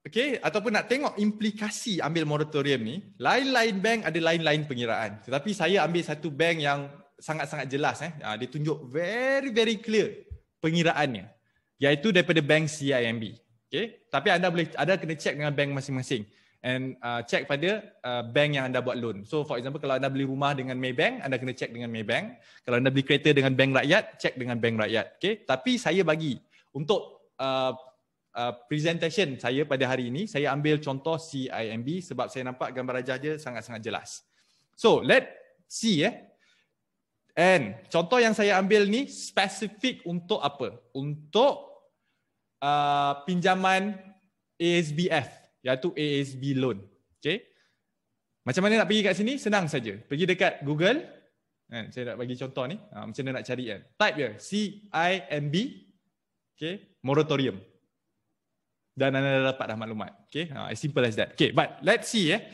okay, ataupun nak tengok implikasi ambil moratorium ni, lain-lain bank ada lain-lain pengiraan. Tetapi saya ambil satu bank yang sangat-sangat jelas. Eh. Ah, dia tunjuk very very clear pengiraannya. Iaitu daripada bank CIMB. Okay. Tapi anda boleh, ada kena check dengan bank masing-masing. And uh, check pada uh, bank yang anda buat loan. So for example, kalau anda beli rumah dengan Maybank, anda kena check dengan Maybank. Kalau anda beli kereta dengan bank rakyat, check dengan bank rakyat. Okay. Tapi saya bagi untuk uh, uh, presentation saya pada hari ini, saya ambil contoh CIMB sebab saya nampak gambar rajah dia sangat-sangat jelas. So let's see eh. And contoh yang saya ambil ni spesifik untuk apa? Untuk uh, pinjaman ASBF iaitu ASB loan. Okay. Macam mana nak pergi kat sini? Senang saja. Pergi dekat Google. Kan, saya nak bagi contoh ni. Ha, macam mana nak cari kan. Type ya c i N b Okay. Moratorium. Dan anda dah dapat dah maklumat. Okay. Ha, ah, as simple as that. Okay. But let's see eh.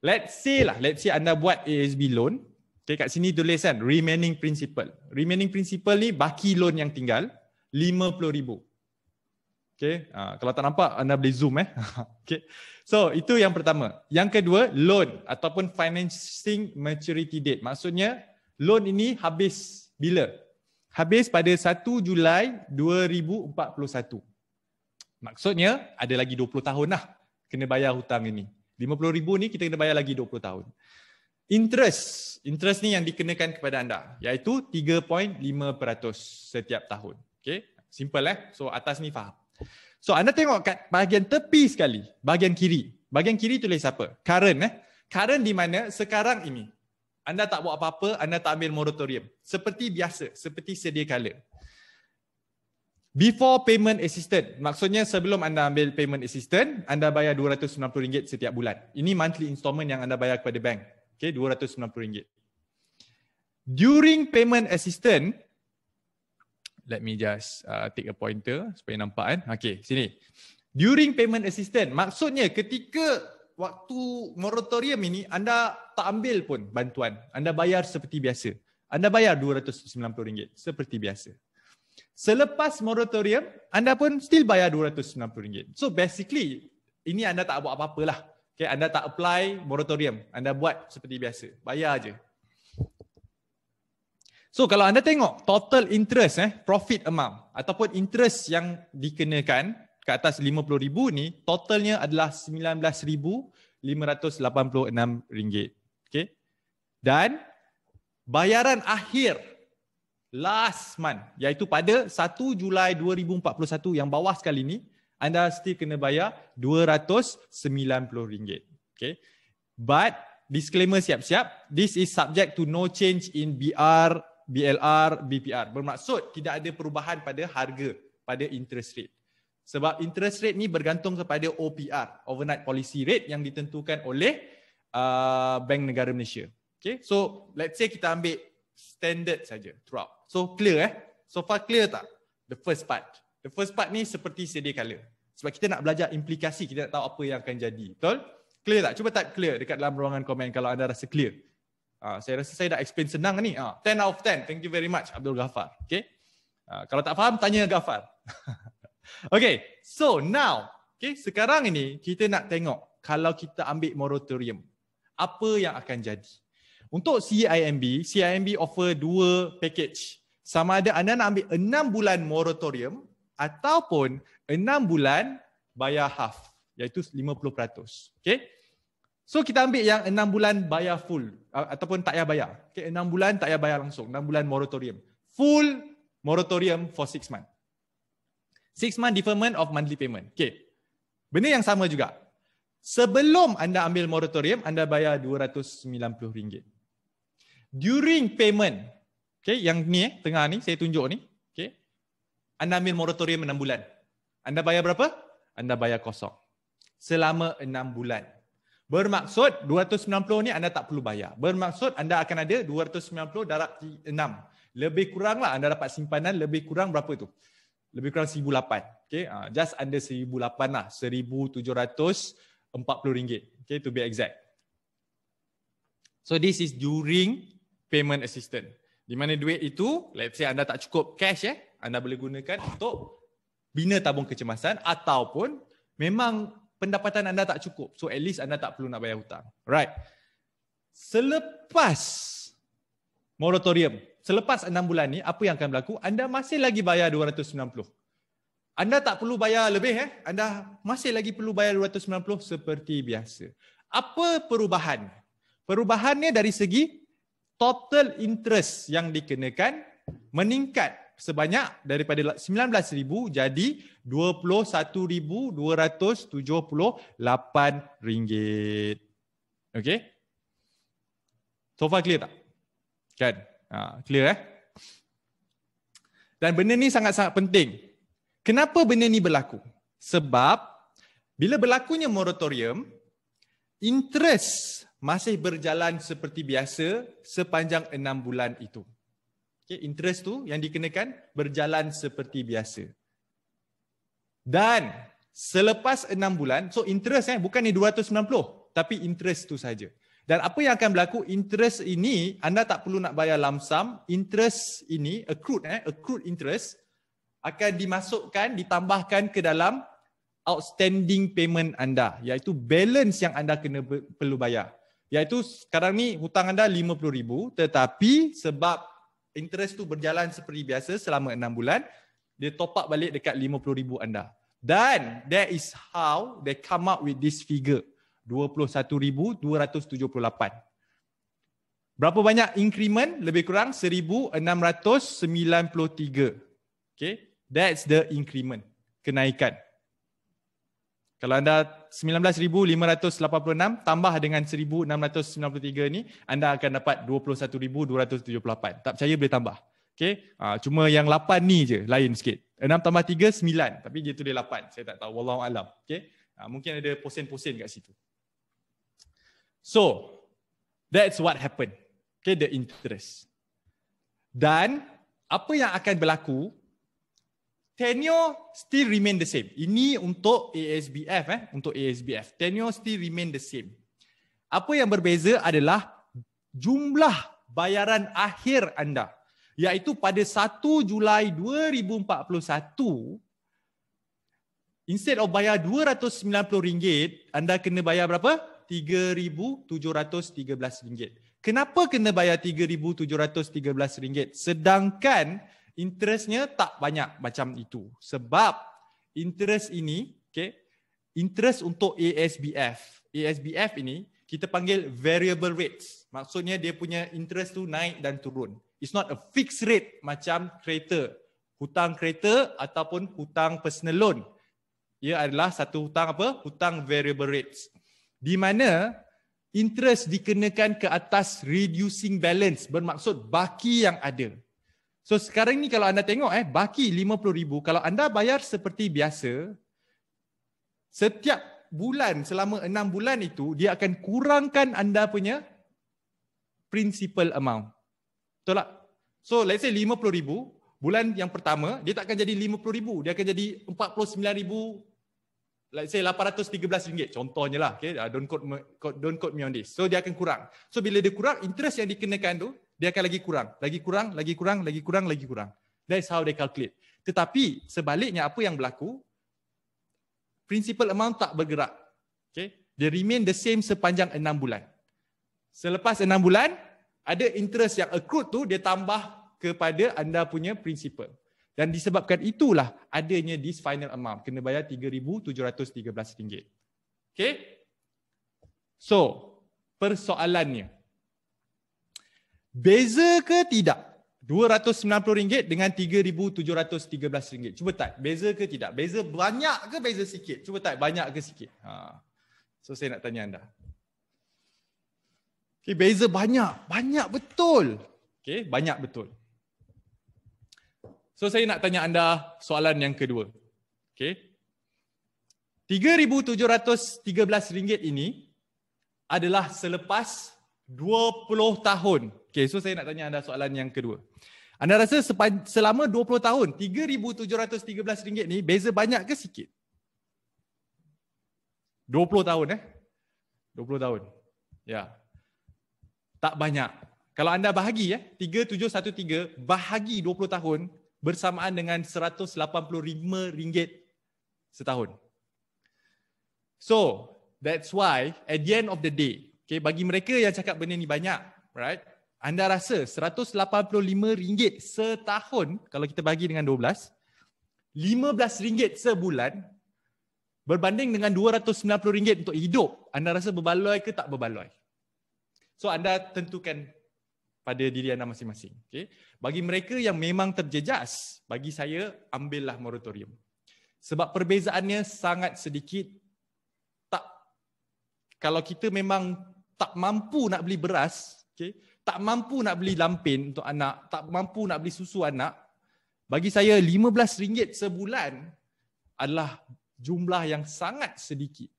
Let's say lah. Let's say anda buat ASB loan. Okay. Kat sini tulis kan. Remaining principal. Remaining principal ni baki loan yang tinggal. 50,000. Okay. Ha, kalau tak nampak, anda boleh zoom. Eh. okay. So, itu yang pertama. Yang kedua, loan ataupun financing maturity date. Maksudnya, loan ini habis bila? Habis pada 1 Julai 2041. Maksudnya, ada lagi 20 tahun lah kena bayar hutang ini. RM50,000 ni kita kena bayar lagi 20 tahun. Interest. Interest ni yang dikenakan kepada anda. Iaitu 3.5% setiap tahun. Okay, simple eh. So atas ni faham. So anda tengok kat bahagian tepi sekali, bahagian kiri. Bahagian kiri tulis apa? Current eh. Current di mana sekarang ini. Anda tak buat apa-apa, anda tak ambil moratorium. Seperti biasa, seperti sedia kala. Before payment assistant, maksudnya sebelum anda ambil payment assistant, anda bayar RM290 setiap bulan. Ini monthly installment yang anda bayar kepada bank. Okay, RM290. During payment assistant, let me just uh, take a pointer supaya nampak kan. Okay, sini. During payment assistance, maksudnya ketika waktu moratorium ini, anda tak ambil pun bantuan. Anda bayar seperti biasa. Anda bayar RM290 seperti biasa. Selepas moratorium, anda pun still bayar RM290. So basically, ini anda tak buat apa-apalah. Okay, anda tak apply moratorium. Anda buat seperti biasa. Bayar aje. So kalau anda tengok total interest eh profit amount ataupun interest yang dikenakan ke atas 50000 ni totalnya adalah 19586 ringgit. Okay. Dan bayaran akhir last month iaitu pada 1 Julai 2041 yang bawah sekali ni anda still kena bayar 290 ringgit. Okay. But disclaimer siap-siap this is subject to no change in BR BLR, BPR. Bermaksud tidak ada perubahan pada harga, pada interest rate. Sebab interest rate ni bergantung kepada OPR, overnight policy rate yang ditentukan oleh uh, Bank Negara Malaysia. Okay, so let's say kita ambil standard saja throughout. So clear eh? So far clear tak? The first part. The first part ni seperti sedia kala. Sebab kita nak belajar implikasi, kita nak tahu apa yang akan jadi. Betul? Clear tak? Cuba type clear dekat dalam ruangan komen kalau anda rasa clear. Uh, saya rasa saya dah explain senang ni. Uh, ah, 10 out of 10. Thank you very much Abdul Ghaffar. Okay. Uh, kalau tak faham, tanya Ghaffar. okay. So now. Okay. Sekarang ini kita nak tengok kalau kita ambil moratorium. Apa yang akan jadi? Untuk CIMB, CIMB offer dua package. Sama ada anda nak ambil enam bulan moratorium ataupun enam bulan bayar half iaitu 50%. Okay. So kita ambil yang 6 bulan bayar full ataupun tak payah bayar. Okay, 6 bulan tak payah bayar langsung. 6 bulan moratorium. Full moratorium for 6 month. 6 month deferment of monthly payment. Okay. Benda yang sama juga. Sebelum anda ambil moratorium, anda bayar RM290. During payment, okay, yang ni eh, tengah ni, saya tunjuk ni. Okay. Anda ambil moratorium 6 bulan. Anda bayar berapa? Anda bayar kosong. Selama 6 bulan. Bermaksud 290 ni anda tak perlu bayar. Bermaksud anda akan ada 290 darab 6. Lebih kurang lah anda dapat simpanan lebih kurang berapa tu? Lebih kurang 1,800. Okay, ah, just under 1,800 lah. 1,740 ringgit. Okay, to be exact. So this is during payment assistance. Di mana duit itu, let's say anda tak cukup cash ya, eh, anda boleh gunakan untuk bina tabung kecemasan ataupun memang pendapatan anda tak cukup. So at least anda tak perlu nak bayar hutang. Right. Selepas moratorium, selepas 6 bulan ni apa yang akan berlaku? Anda masih lagi bayar 290. Anda tak perlu bayar lebih eh. Anda masih lagi perlu bayar 290 seperti biasa. Apa perubahan? Perubahannya dari segi total interest yang dikenakan meningkat sebanyak daripada 19000 jadi 21278 ringgit. Okey. So far clear tak? Kan? Ha, clear eh? Dan benda ni sangat-sangat penting. Kenapa benda ni berlaku? Sebab bila berlakunya moratorium, interest masih berjalan seperti biasa sepanjang enam bulan itu. Okay, interest tu yang dikenakan berjalan seperti biasa. Dan selepas enam bulan, so interest eh, bukan ni 290, tapi interest tu saja. Dan apa yang akan berlaku, interest ini anda tak perlu nak bayar lamsam, interest ini, accrued, eh, accrued interest, akan dimasukkan, ditambahkan ke dalam outstanding payment anda, iaitu balance yang anda kena perlu bayar. Iaitu sekarang ni hutang anda RM50,000 tetapi sebab interest tu berjalan seperti biasa selama enam bulan, dia top up balik dekat lima puluh ribu anda. Dan that is how they come up with this figure. dua dua puluh puluh satu ribu ratus tujuh lapan. Berapa banyak increment? Lebih kurang seribu enam ratus sembilan puluh tiga. Okay. That's the increment. Kenaikan. Kalau anda 19,586 tambah dengan 1,693 ni anda akan dapat 21,278. Tak percaya boleh tambah. Okay. Ha, ah, cuma yang 8 ni je lain sikit. 6 tambah 3, 9. Tapi dia tu dia 8. Saya tak tahu. Wallahu alam. Okay. Ha, ah, mungkin ada persen-persen kat situ. So, that's what happened. Okay, the interest. Dan apa yang akan berlaku tenure still remain the same. Ini untuk ASBF eh, untuk ASBF. Tenure still remain the same. Apa yang berbeza adalah jumlah bayaran akhir anda iaitu pada 1 Julai 2041 instead of bayar RM290 anda kena bayar berapa? RM3713. Kenapa kena bayar RM3713 sedangkan interestnya tak banyak macam itu sebab interest ini okay interest untuk ASBF ASBF ini kita panggil variable rates maksudnya dia punya interest tu naik dan turun it's not a fixed rate macam kereta hutang kereta ataupun hutang personal loan ia adalah satu hutang apa hutang variable rates di mana interest dikenakan ke atas reducing balance bermaksud baki yang ada So sekarang ni kalau anda tengok eh baki 50000 kalau anda bayar seperti biasa setiap bulan selama enam bulan itu dia akan kurangkan anda punya principal amount. Betul tak? So let's say 50000 bulan yang pertama dia tak akan jadi 50000 dia akan jadi 49000 let's say 813 ringgit contohnya lah okay ah, don't quote me, don't quote me on this so dia akan kurang so bila dia kurang interest yang dikenakan tu dia akan lagi kurang. Lagi kurang, lagi kurang, lagi kurang, lagi kurang. That's how they calculate. Tetapi sebaliknya apa yang berlaku, principal amount tak bergerak. Okay. They remain the same sepanjang enam bulan. Selepas enam bulan, ada interest yang accrued tu dia tambah kepada anda punya principal. Dan disebabkan itulah adanya this final amount. Kena bayar RM3,713. Okay. So, persoalannya. Beza ke tidak? RM290 dengan RM3,713. Cuba tak. Beza ke tidak? Beza banyak ke beza sikit? Cuba tak. Banyak ke sikit? Ha. So saya nak tanya anda. Okay, beza banyak. Banyak betul. Okay, banyak betul. So saya nak tanya anda soalan yang kedua. Okay. RM3,713 ini adalah selepas 20 tahun Okay, so saya nak tanya anda soalan yang kedua. Anda rasa selama 20 tahun, RM3,713 ni beza banyak ke sikit? 20 tahun eh? 20 tahun. Ya. Yeah. Tak banyak. Kalau anda bahagi eh, 3713 bahagi 20 tahun bersamaan dengan RM185 setahun. So, that's why at the end of the day, okay, bagi mereka yang cakap benda ni banyak, right? Anda rasa RM185 setahun kalau kita bagi dengan 12, RM15 sebulan berbanding dengan RM290 untuk hidup, anda rasa berbaloi ke tak berbaloi? So anda tentukan pada diri anda masing-masing. Okay? Bagi mereka yang memang terjejas, bagi saya ambillah moratorium. Sebab perbezaannya sangat sedikit. Tak, kalau kita memang tak mampu nak beli beras, okay, tak mampu nak beli lampin untuk anak, tak mampu nak beli susu anak, bagi saya RM15 sebulan adalah jumlah yang sangat sedikit.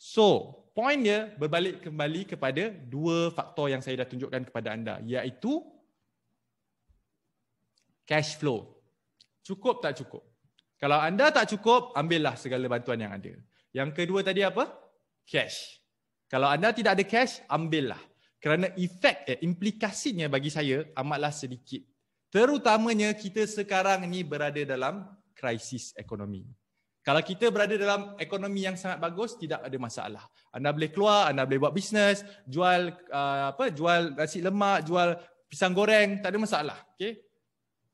So, point dia berbalik kembali kepada dua faktor yang saya dah tunjukkan kepada anda, iaitu cash flow. Cukup tak cukup? Kalau anda tak cukup, ambillah segala bantuan yang ada. Yang kedua tadi apa? Cash. Kalau anda tidak ada cash, ambillah kerana efek eh, implikasinya bagi saya amatlah sedikit terutamanya kita sekarang ni berada dalam krisis ekonomi kalau kita berada dalam ekonomi yang sangat bagus tidak ada masalah anda boleh keluar anda boleh buat bisnes jual uh, apa jual nasi lemak jual pisang goreng tak ada masalah okey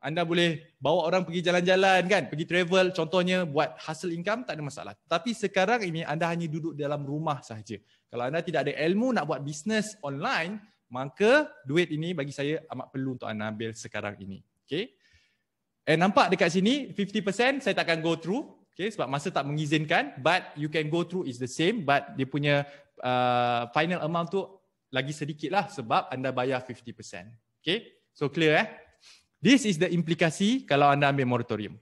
anda boleh bawa orang pergi jalan-jalan kan, pergi travel contohnya buat hasil income tak ada masalah. Tapi sekarang ini anda hanya duduk dalam rumah sahaja. Kalau anda tidak ada ilmu nak buat bisnes online, maka duit ini bagi saya amat perlu untuk anda ambil sekarang ini. Okay. And eh, nampak dekat sini 50% saya takkan go through okay, sebab masa tak mengizinkan but you can go through is the same but dia punya uh, final amount tu lagi sedikit lah sebab anda bayar 50%. Okay. So clear eh? This is the implikasi kalau anda ambil moratorium.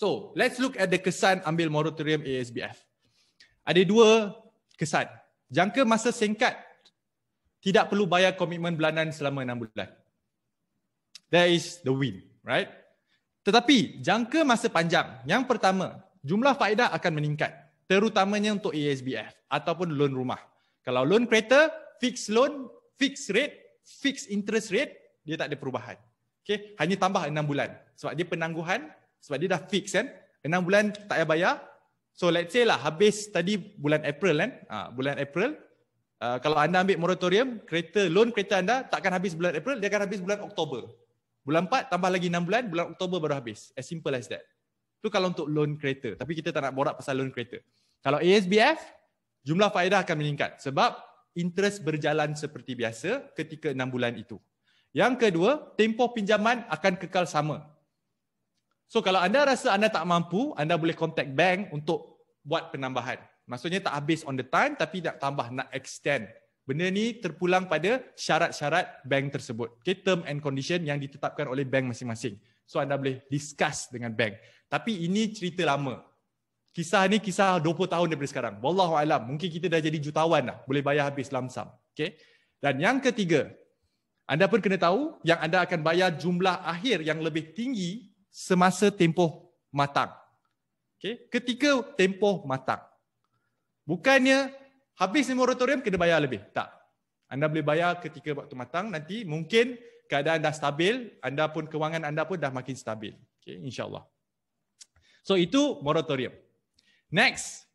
So, let's look at the kesan ambil moratorium ASBF. Ada dua kesan. Jangka masa singkat, tidak perlu bayar komitmen bulanan selama enam bulan. That is the win, right? Tetapi, jangka masa panjang, yang pertama, jumlah faedah akan meningkat. Terutamanya untuk ASBF ataupun loan rumah. Kalau loan kereta, fixed loan, fixed rate, fixed interest rate, dia tak ada perubahan. Okay, hanya tambah 6 bulan. Sebab dia penangguhan, sebab dia dah fix kan. 6 bulan tak payah bayar. So let's say lah habis tadi bulan April kan. Ha, bulan April. Uh, kalau anda ambil moratorium, kereta loan kereta anda takkan habis bulan April, dia akan habis bulan Oktober. Bulan 4 tambah lagi 6 bulan, bulan Oktober baru habis. As simple as that. Itu kalau untuk loan kereta. Tapi kita tak nak borak pasal loan kereta. Kalau ASBF, jumlah faedah akan meningkat. Sebab interest berjalan seperti biasa ketika 6 bulan itu. Yang kedua, tempoh pinjaman akan kekal sama. So kalau anda rasa anda tak mampu, anda boleh contact bank untuk buat penambahan. Maksudnya tak habis on the time tapi nak tambah, nak extend. Benda ni terpulang pada syarat-syarat bank tersebut. Okay, term and condition yang ditetapkan oleh bank masing-masing. So anda boleh discuss dengan bank. Tapi ini cerita lama. Kisah ni kisah 20 tahun daripada sekarang. Wallahu alam, mungkin kita dah jadi jutawan dah, boleh bayar habis lamsam. Okay? Dan yang ketiga, anda pun kena tahu yang anda akan bayar jumlah akhir yang lebih tinggi semasa tempoh matang. Okay. Ketika tempoh matang. Bukannya habis moratorium kena bayar lebih. Tak. Anda boleh bayar ketika waktu matang nanti mungkin keadaan dah stabil, anda pun kewangan anda pun dah makin stabil. Okay, InsyaAllah. So itu moratorium. Next,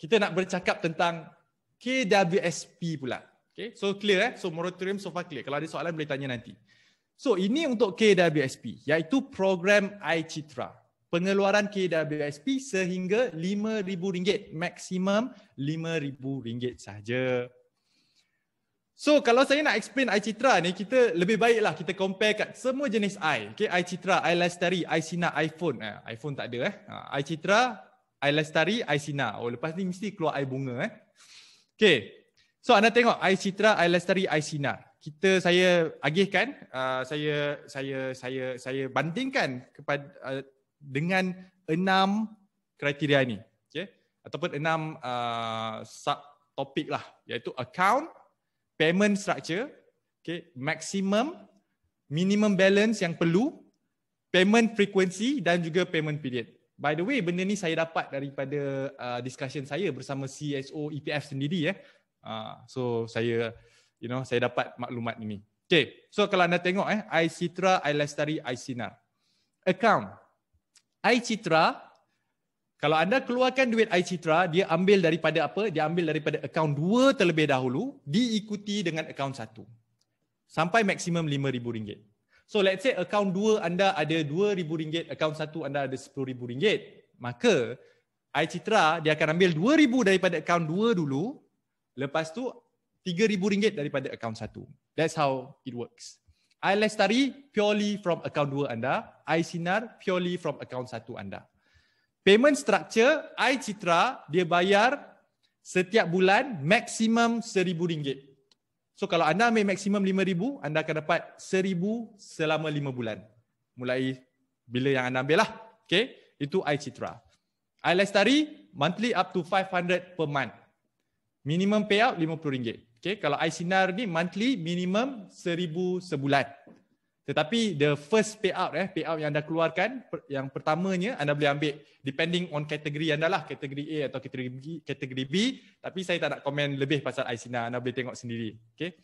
kita nak bercakap tentang KWSP pula. Okay, so clear eh. So moratorium so far clear. Kalau ada soalan boleh tanya nanti. So ini untuk KWSP iaitu program iCitra. Pengeluaran KWSP sehingga RM5,000 maksimum RM5,000 sahaja. So kalau saya nak explain iCitra ni kita lebih baiklah kita compare kat semua jenis i. Okay, iCitra, iLestari, iSina, iPhone. Eh, iPhone tak ada eh. Ha, iCitra, iLestari, iSina. Oh lepas ni mesti keluar iBunga eh. Okay, So anda tengok air citra, air lestari, air sinar. Kita saya agihkan, uh, saya saya saya saya bandingkan kepada uh, dengan enam kriteria ini. Okay? Ataupun enam uh, sub topik lah yaitu account, payment structure, okay? maximum, minimum balance yang perlu, payment frequency dan juga payment period. By the way, benda ni saya dapat daripada uh, discussion saya bersama CSO EPF sendiri. Eh. Ah, so saya you know saya dapat maklumat ini. Okay, so kalau anda tengok eh, I Citra, I Lestari, I Sinar. Account. I Citra, kalau anda keluarkan duit I Citra, dia ambil daripada apa? Dia ambil daripada account dua terlebih dahulu, diikuti dengan account satu, Sampai maksimum RM5,000. So let's say account dua anda ada RM2,000, account satu anda ada RM10,000. Maka, I Citra dia akan ambil RM2,000 daripada account dua dulu, Lepas tu RM3,000 daripada akaun satu. That's how it works. iLestari purely from akaun dua anda. iSinar purely from akaun satu anda. Payment structure, iCitra dia bayar setiap bulan maksimum RM1,000. So kalau anda ambil maksimum RM5,000, anda akan dapat RM1,000 selama lima bulan. Mulai bila yang anda ambil lah. Okay, itu iCitra. iLestari monthly up to 500 per month minimum payout RM50. Okay, kalau iSinar ni monthly minimum RM1,000 sebulan. Tetapi the first payout eh, payout yang anda keluarkan, yang pertamanya anda boleh ambil depending on kategori anda lah, kategori A atau kategori, kategori B. Tapi saya tak nak komen lebih pasal iSinar, anda boleh tengok sendiri. Okay.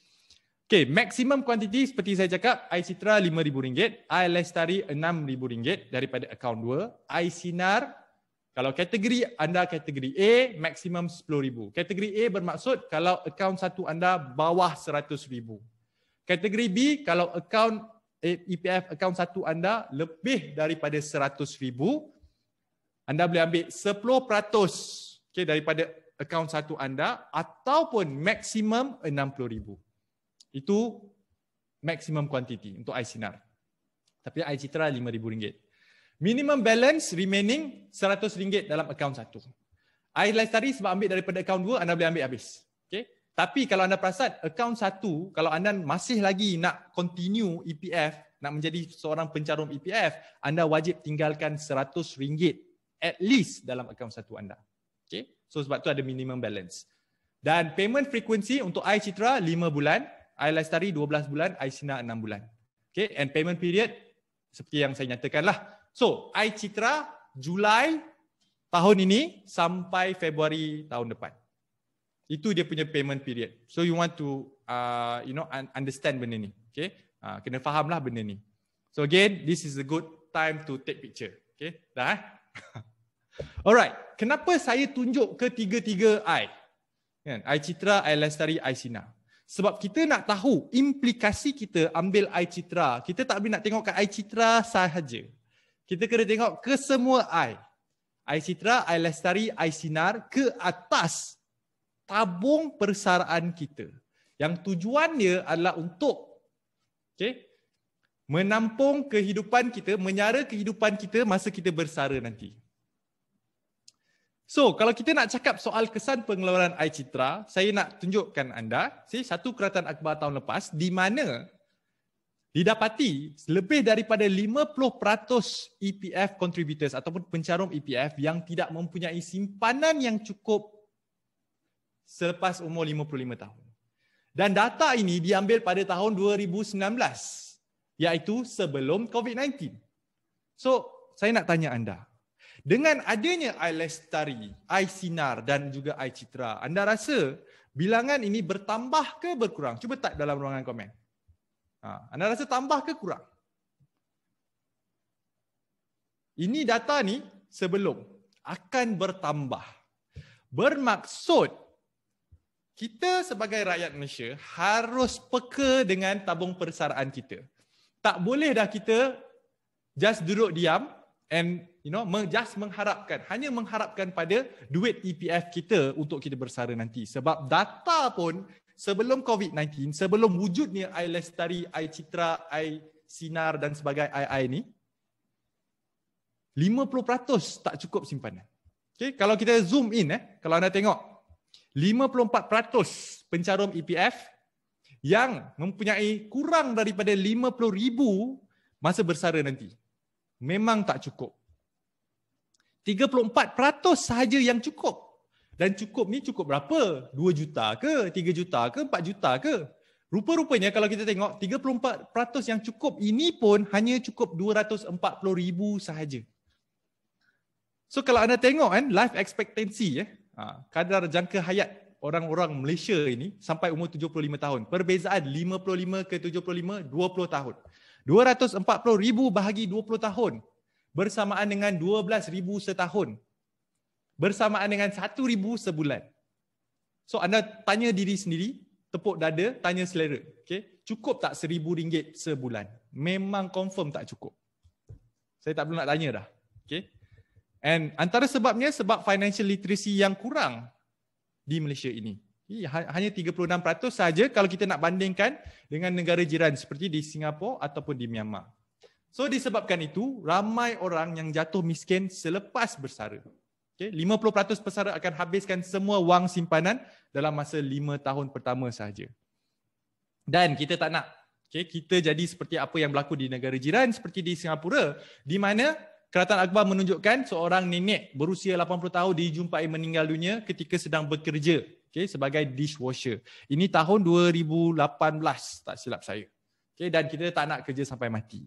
Okay, maximum quantity seperti saya cakap, iCitra RM5,000, iLestari RM6,000 daripada account 2, iSinar RM5,000 kalau kategori anda kategori A, maksimum RM10,000. Kategori A bermaksud kalau akaun satu anda bawah RM100,000. Kategori B, kalau akaun EPF eh, e akaun satu anda lebih daripada RM100,000, anda boleh ambil 10% okay, daripada akaun satu anda ataupun maksimum RM60,000. Itu maksimum kuantiti untuk iSinar. Tapi iCitra RM5,000. Minimum balance remaining RM100 dalam akaun satu. I lestari sebab ambil daripada akaun dua, anda boleh ambil habis. Okay? Tapi kalau anda perasan, akaun satu, kalau anda masih lagi nak continue EPF, nak menjadi seorang pencarum EPF, anda wajib tinggalkan RM100 at least dalam akaun satu anda. Okay? So sebab tu ada minimum balance. Dan payment frequency untuk I Citra 5 bulan, I Lestari 12 bulan, I Sina 6 bulan. Okay? And payment period seperti yang saya nyatakan lah. So, I Citra Julai tahun ini sampai Februari tahun depan. Itu dia punya payment period. So, you want to uh, you know understand benda ni. Okay. Uh, kena faham lah benda ni. So, again, this is a good time to take picture. Okay. Dah eh? Alright. Kenapa saya tunjuk ke tiga tiga I? Kan? I Citra, I Lestari, I Sina. Sebab kita nak tahu implikasi kita ambil I Citra. Kita tak boleh nak tengok tengokkan I Citra sahaja kita kena tengok ke semua I. I citra, I lestari, I sinar ke atas tabung persaraan kita. Yang tujuannya adalah untuk okay, menampung kehidupan kita, menyara kehidupan kita masa kita bersara nanti. So, kalau kita nak cakap soal kesan pengeluaran air citra, saya nak tunjukkan anda, si satu keratan akbar tahun lepas di mana didapati lebih daripada 50% EPF contributors ataupun pencarum EPF yang tidak mempunyai simpanan yang cukup selepas umur 55 tahun. Dan data ini diambil pada tahun 2019 iaitu sebelum COVID-19. So, saya nak tanya anda. Dengan adanya iLestari, iSinar dan juga iCitra, anda rasa bilangan ini bertambah ke berkurang? Cuba tak dalam ruangan komen. Ha, anda rasa tambah ke kurang? Ini data ni sebelum akan bertambah. Bermaksud kita sebagai rakyat Malaysia harus peka dengan tabung persaraan kita. Tak boleh dah kita just duduk diam and you know just mengharapkan hanya mengharapkan pada duit EPF kita untuk kita bersara nanti sebab data pun sebelum COVID-19, sebelum wujudnya air lestari, air citra, air sinar dan sebagai air-air ni, 50% tak cukup simpanan. Okay, kalau kita zoom in, eh, kalau anda tengok, 54% pencarum EPF yang mempunyai kurang daripada 50,000 masa bersara nanti. Memang tak cukup. 34% sahaja yang cukup. Dan cukup ni cukup berapa? 2 juta ke? 3 juta ke? 4 juta ke? Rupa-rupanya kalau kita tengok 34% yang cukup ini pun hanya cukup 240 ribu sahaja. So kalau anda tengok kan life expectancy eh, ha, kadar jangka hayat orang-orang Malaysia ini sampai umur 75 tahun. Perbezaan 55 ke 75, 20 tahun. 240 ribu bahagi 20 tahun bersamaan dengan 12 ribu setahun bersamaan dengan ribu sebulan. So anda tanya diri sendiri, tepuk dada, tanya selera. Okay? Cukup tak seribu ringgit sebulan? Memang confirm tak cukup. Saya tak perlu nak tanya dah. Okay? And antara sebabnya sebab financial literacy yang kurang di Malaysia ini. Ha, hanya 36% saja kalau kita nak bandingkan dengan negara jiran seperti di Singapura ataupun di Myanmar. So disebabkan itu, ramai orang yang jatuh miskin selepas bersara. Okay, 50% pesara akan habiskan semua wang simpanan dalam masa 5 tahun pertama sahaja. Dan kita tak nak okay, kita jadi seperti apa yang berlaku di negara jiran seperti di Singapura di mana keratan Akbar menunjukkan seorang nenek berusia 80 tahun dijumpai meninggal dunia ketika sedang bekerja okay, sebagai dishwasher. Ini tahun 2018 tak silap saya. Okay, dan kita tak nak kerja sampai mati.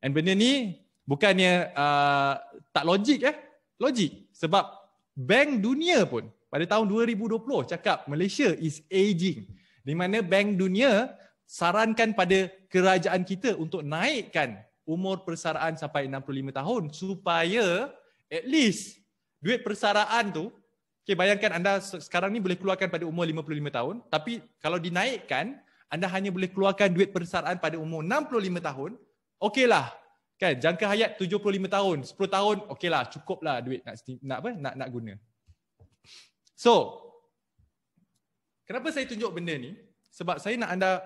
Dan benda ni bukannya uh, tak logik eh. Logik. Sebab bank dunia pun pada tahun 2020 cakap Malaysia is aging. Di mana bank dunia sarankan pada kerajaan kita untuk naikkan umur persaraan sampai 65 tahun supaya at least duit persaraan tu okay, bayangkan anda sekarang ni boleh keluarkan pada umur 55 tahun tapi kalau dinaikkan anda hanya boleh keluarkan duit persaraan pada umur 65 tahun okeylah Kan jangka hayat 75 tahun, 10 tahun okeylah cukuplah duit nak nak apa nak nak guna. So kenapa saya tunjuk benda ni? Sebab saya nak anda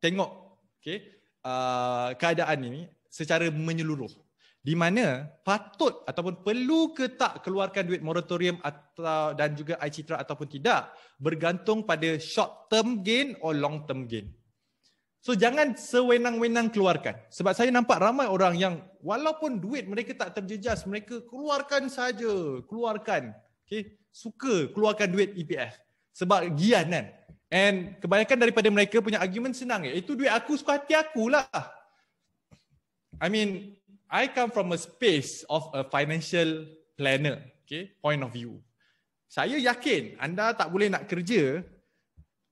tengok okey uh, keadaan ini secara menyeluruh di mana patut ataupun perlu ke tak keluarkan duit moratorium atau dan juga ICITRA ataupun tidak bergantung pada short term gain or long term gain. So jangan sewenang-wenang keluarkan. Sebab saya nampak ramai orang yang walaupun duit mereka tak terjejas, mereka keluarkan saja, keluarkan. Okay? Suka keluarkan duit EPF. Sebab gian kan. And kebanyakan daripada mereka punya argument senang. Eh, itu duit aku suka hati aku lah. I mean, I come from a space of a financial planner. Okay? Point of view. Saya yakin anda tak boleh nak kerja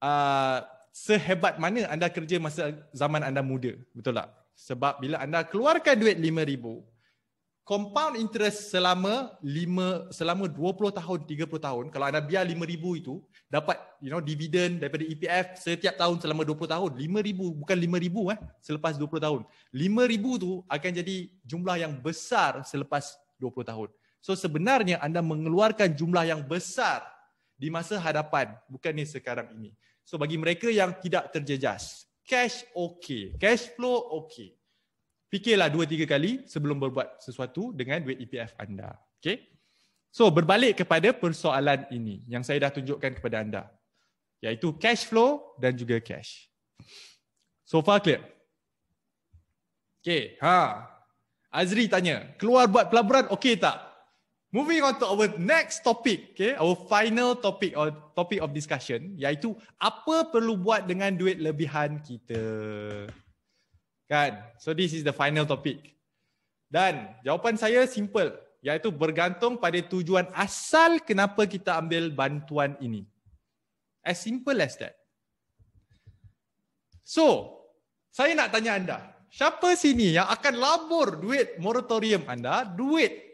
uh, sehebat mana anda kerja masa zaman anda muda. Betul tak? Sebab bila anda keluarkan duit RM5,000, compound interest selama 5 selama 20 tahun 30 tahun kalau anda biar 5000 itu dapat you know dividend daripada EPF setiap tahun selama 20 tahun 5000 bukan 5000 eh selepas 20 tahun 5000 itu akan jadi jumlah yang besar selepas 20 tahun so sebenarnya anda mengeluarkan jumlah yang besar di masa hadapan bukan ni sekarang ini So bagi mereka yang tidak terjejas, cash okay, cash flow okay. Fikirlah dua tiga kali sebelum berbuat sesuatu dengan duit EPF anda. Okay. So berbalik kepada persoalan ini yang saya dah tunjukkan kepada anda. Iaitu cash flow dan juga cash. So far clear? Okay. Ha. Azri tanya, keluar buat pelaburan okay tak? Moving on to our next topic, okay, our final topic or topic of discussion, iaitu apa perlu buat dengan duit lebihan kita. Kan? So this is the final topic. Dan jawapan saya simple, iaitu bergantung pada tujuan asal kenapa kita ambil bantuan ini. As simple as that. So, saya nak tanya anda, siapa sini yang akan labur duit moratorium anda, duit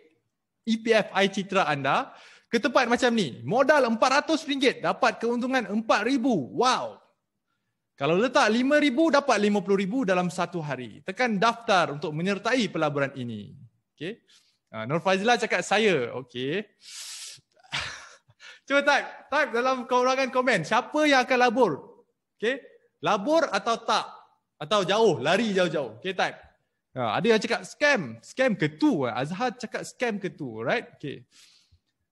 EPF I Citra anda ke tempat macam ni. Modal RM400 dapat keuntungan RM4,000. Wow. Kalau letak RM5,000 dapat RM50,000 dalam satu hari. Tekan daftar untuk menyertai pelaburan ini. Okay. Ah, Nur Fazila cakap saya. Okay. Cuba type. Type dalam kewangan komen. Siapa yang akan labur? Okay. Labur atau tak? Atau jauh? Lari jauh-jauh. Okay type. Ha, ada yang cakap scam, scam ke tu? Azhar cakap scam ke tu, right? Okay.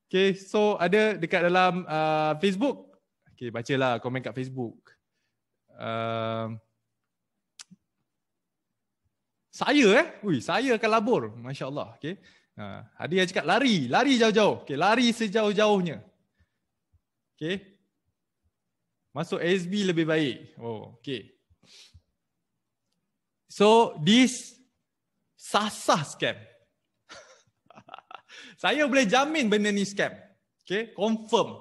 Okay, so ada dekat dalam uh, Facebook. Okay, bacalah komen kat Facebook. Uh, saya eh? Ui, saya akan labur. Masya Allah. Okay. Uh, ada yang cakap lari, lari jauh-jauh. Okay, lari sejauh-jauhnya. Okay. Masuk ASB lebih baik. Oh, okay. So, this sah-sah scam. saya boleh jamin benda ni scam. Okay, confirm.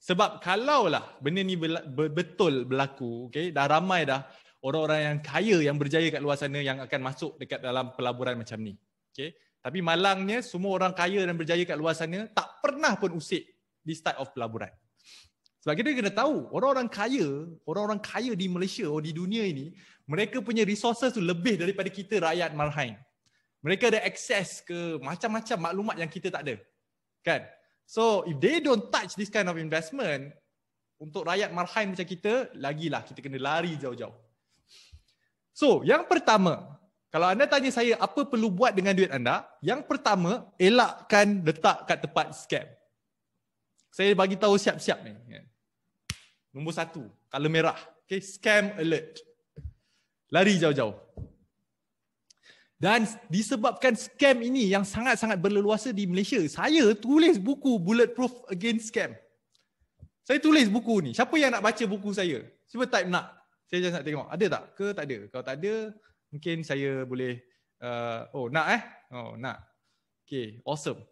Sebab kalaulah benda ni betul berlaku, okay, dah ramai dah orang-orang yang kaya yang berjaya kat luar sana yang akan masuk dekat dalam pelaburan macam ni. Okay. Tapi malangnya semua orang kaya dan berjaya kat luar sana tak pernah pun usik di start of pelaburan. Sebab kita kena tahu orang-orang kaya, orang-orang kaya di Malaysia atau di dunia ini, mereka punya resources tu lebih daripada kita rakyat marhain. Mereka ada akses ke macam-macam maklumat yang kita tak ada. Kan? So, if they don't touch this kind of investment, untuk rakyat marhain macam kita, lagilah kita kena lari jauh-jauh. So, yang pertama, kalau anda tanya saya apa perlu buat dengan duit anda, yang pertama, elakkan letak kat tempat scam. Saya bagi tahu siap-siap ni. Kan? Nombor satu, kalau merah. Okay, scam alert. Lari jauh-jauh. Dan disebabkan scam ini yang sangat-sangat berleluasa di Malaysia, saya tulis buku Bulletproof Against Scam. Saya tulis buku ni. Siapa yang nak baca buku saya? Siapa type nak? Saya just nak tengok. Ada tak? Ke tak ada? Kalau tak ada, mungkin saya boleh... Uh, oh, nak eh? Oh, nak. Okay, awesome.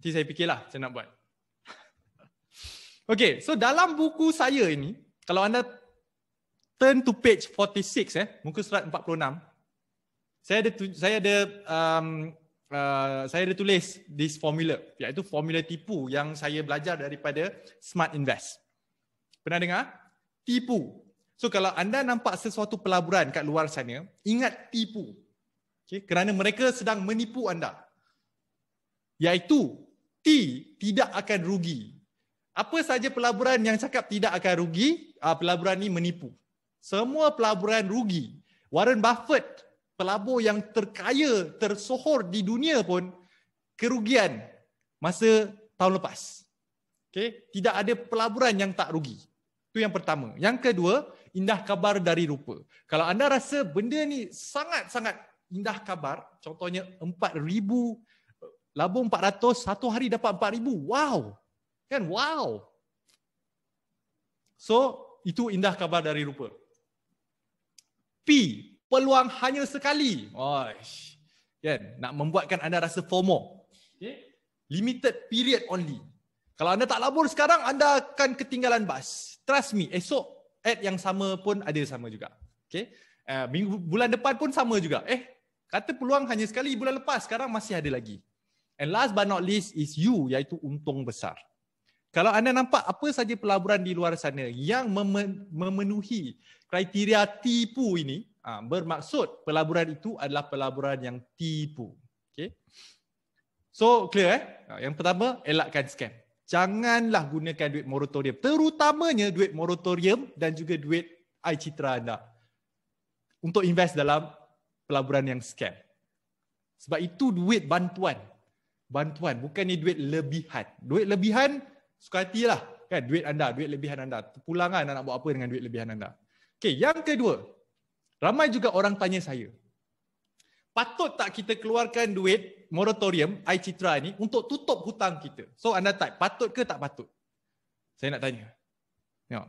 Nanti saya fikirlah saya nak buat. okay, so dalam buku saya ini, kalau anda turn to page 46, eh, muka surat 46, saya ada saya ada um, uh, saya ada tulis this formula iaitu formula tipu yang saya belajar daripada Smart Invest. Pernah dengar? Tipu. So kalau anda nampak sesuatu pelaburan kat luar sana, ingat tipu. Okay? Kerana mereka sedang menipu anda. Yaitu T tidak akan rugi. Apa saja pelaburan yang cakap tidak akan rugi, uh, pelaburan ini menipu. Semua pelaburan rugi. Warren Buffett pelabur yang terkaya, tersohor di dunia pun kerugian masa tahun lepas. Okay? Tidak ada pelaburan yang tak rugi. Itu yang pertama. Yang kedua, indah kabar dari rupa. Kalau anda rasa benda ni sangat-sangat indah kabar, contohnya 4,000, labur 400, satu hari dapat 4,000. Wow! Kan? Wow! So, itu indah kabar dari rupa. P, peluang hanya sekali. Oh, kan? Nak membuatkan anda rasa FOMO. Okay. Limited period only. Kalau anda tak labur sekarang, anda akan ketinggalan bas. Trust me, esok ad yang sama pun ada sama juga. Okay. Uh, minggu bulan depan pun sama juga. Eh, kata peluang hanya sekali bulan lepas. Sekarang masih ada lagi. And last but not least is you, iaitu untung besar. Kalau anda nampak apa saja pelaburan di luar sana yang memenuhi kriteria tipu ini, Ha, bermaksud pelaburan itu adalah pelaburan yang tipu. Okay. So clear eh? Ha, yang pertama, elakkan scam. Janganlah gunakan duit moratorium. Terutamanya duit moratorium dan juga duit ICitra anda. Untuk invest dalam pelaburan yang scam. Sebab itu duit bantuan. Bantuan, bukan ni duit lebihan. Duit lebihan, suka hatilah. Kan? Duit anda, duit lebihan anda. pulangan nak buat apa dengan duit lebihan anda. Okay, yang kedua, Ramai juga orang tanya saya, patut tak kita keluarkan duit moratorium iCitra ini untuk tutup hutang kita? So anda tak patut ke tak patut? Saya nak tanya. Tengok.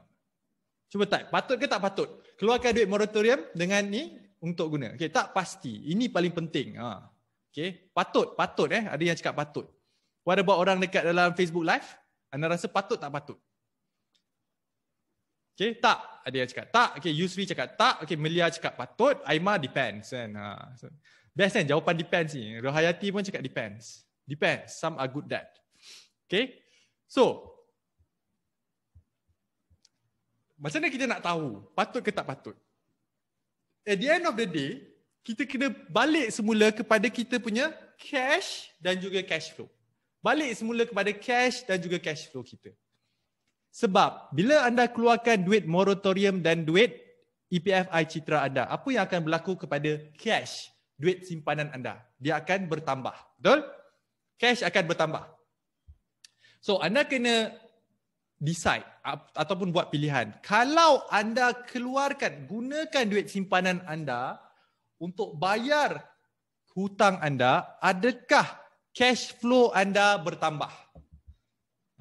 Cuba tak, patut ke tak patut? Keluarkan duit moratorium dengan ni untuk guna. Okay, tak pasti. Ini paling penting. Ha. Okay, patut, patut eh. Ada yang cakap patut. What about orang dekat dalam Facebook live? Anda rasa patut tak patut? Okay, tak. Dia cakap tak. Okay, Yusri cakap tak. Okay, Melia cakap patut. Aima depends kan. Ha. So, best kan jawapan depends ni. Rohayati pun cakap depends. Depends. Some are good that. Okay. So, macam mana kita nak tahu patut ke tak patut? At the end of the day, kita kena balik semula kepada kita punya cash dan juga cash flow. Balik semula kepada cash dan juga cash flow kita. Sebab bila anda keluarkan duit moratorium dan duit EPF I Citra anda, apa yang akan berlaku kepada cash, duit simpanan anda? Dia akan bertambah. Betul? Cash akan bertambah. So anda kena decide ataupun buat pilihan. Kalau anda keluarkan, gunakan duit simpanan anda untuk bayar hutang anda, adakah cash flow anda bertambah?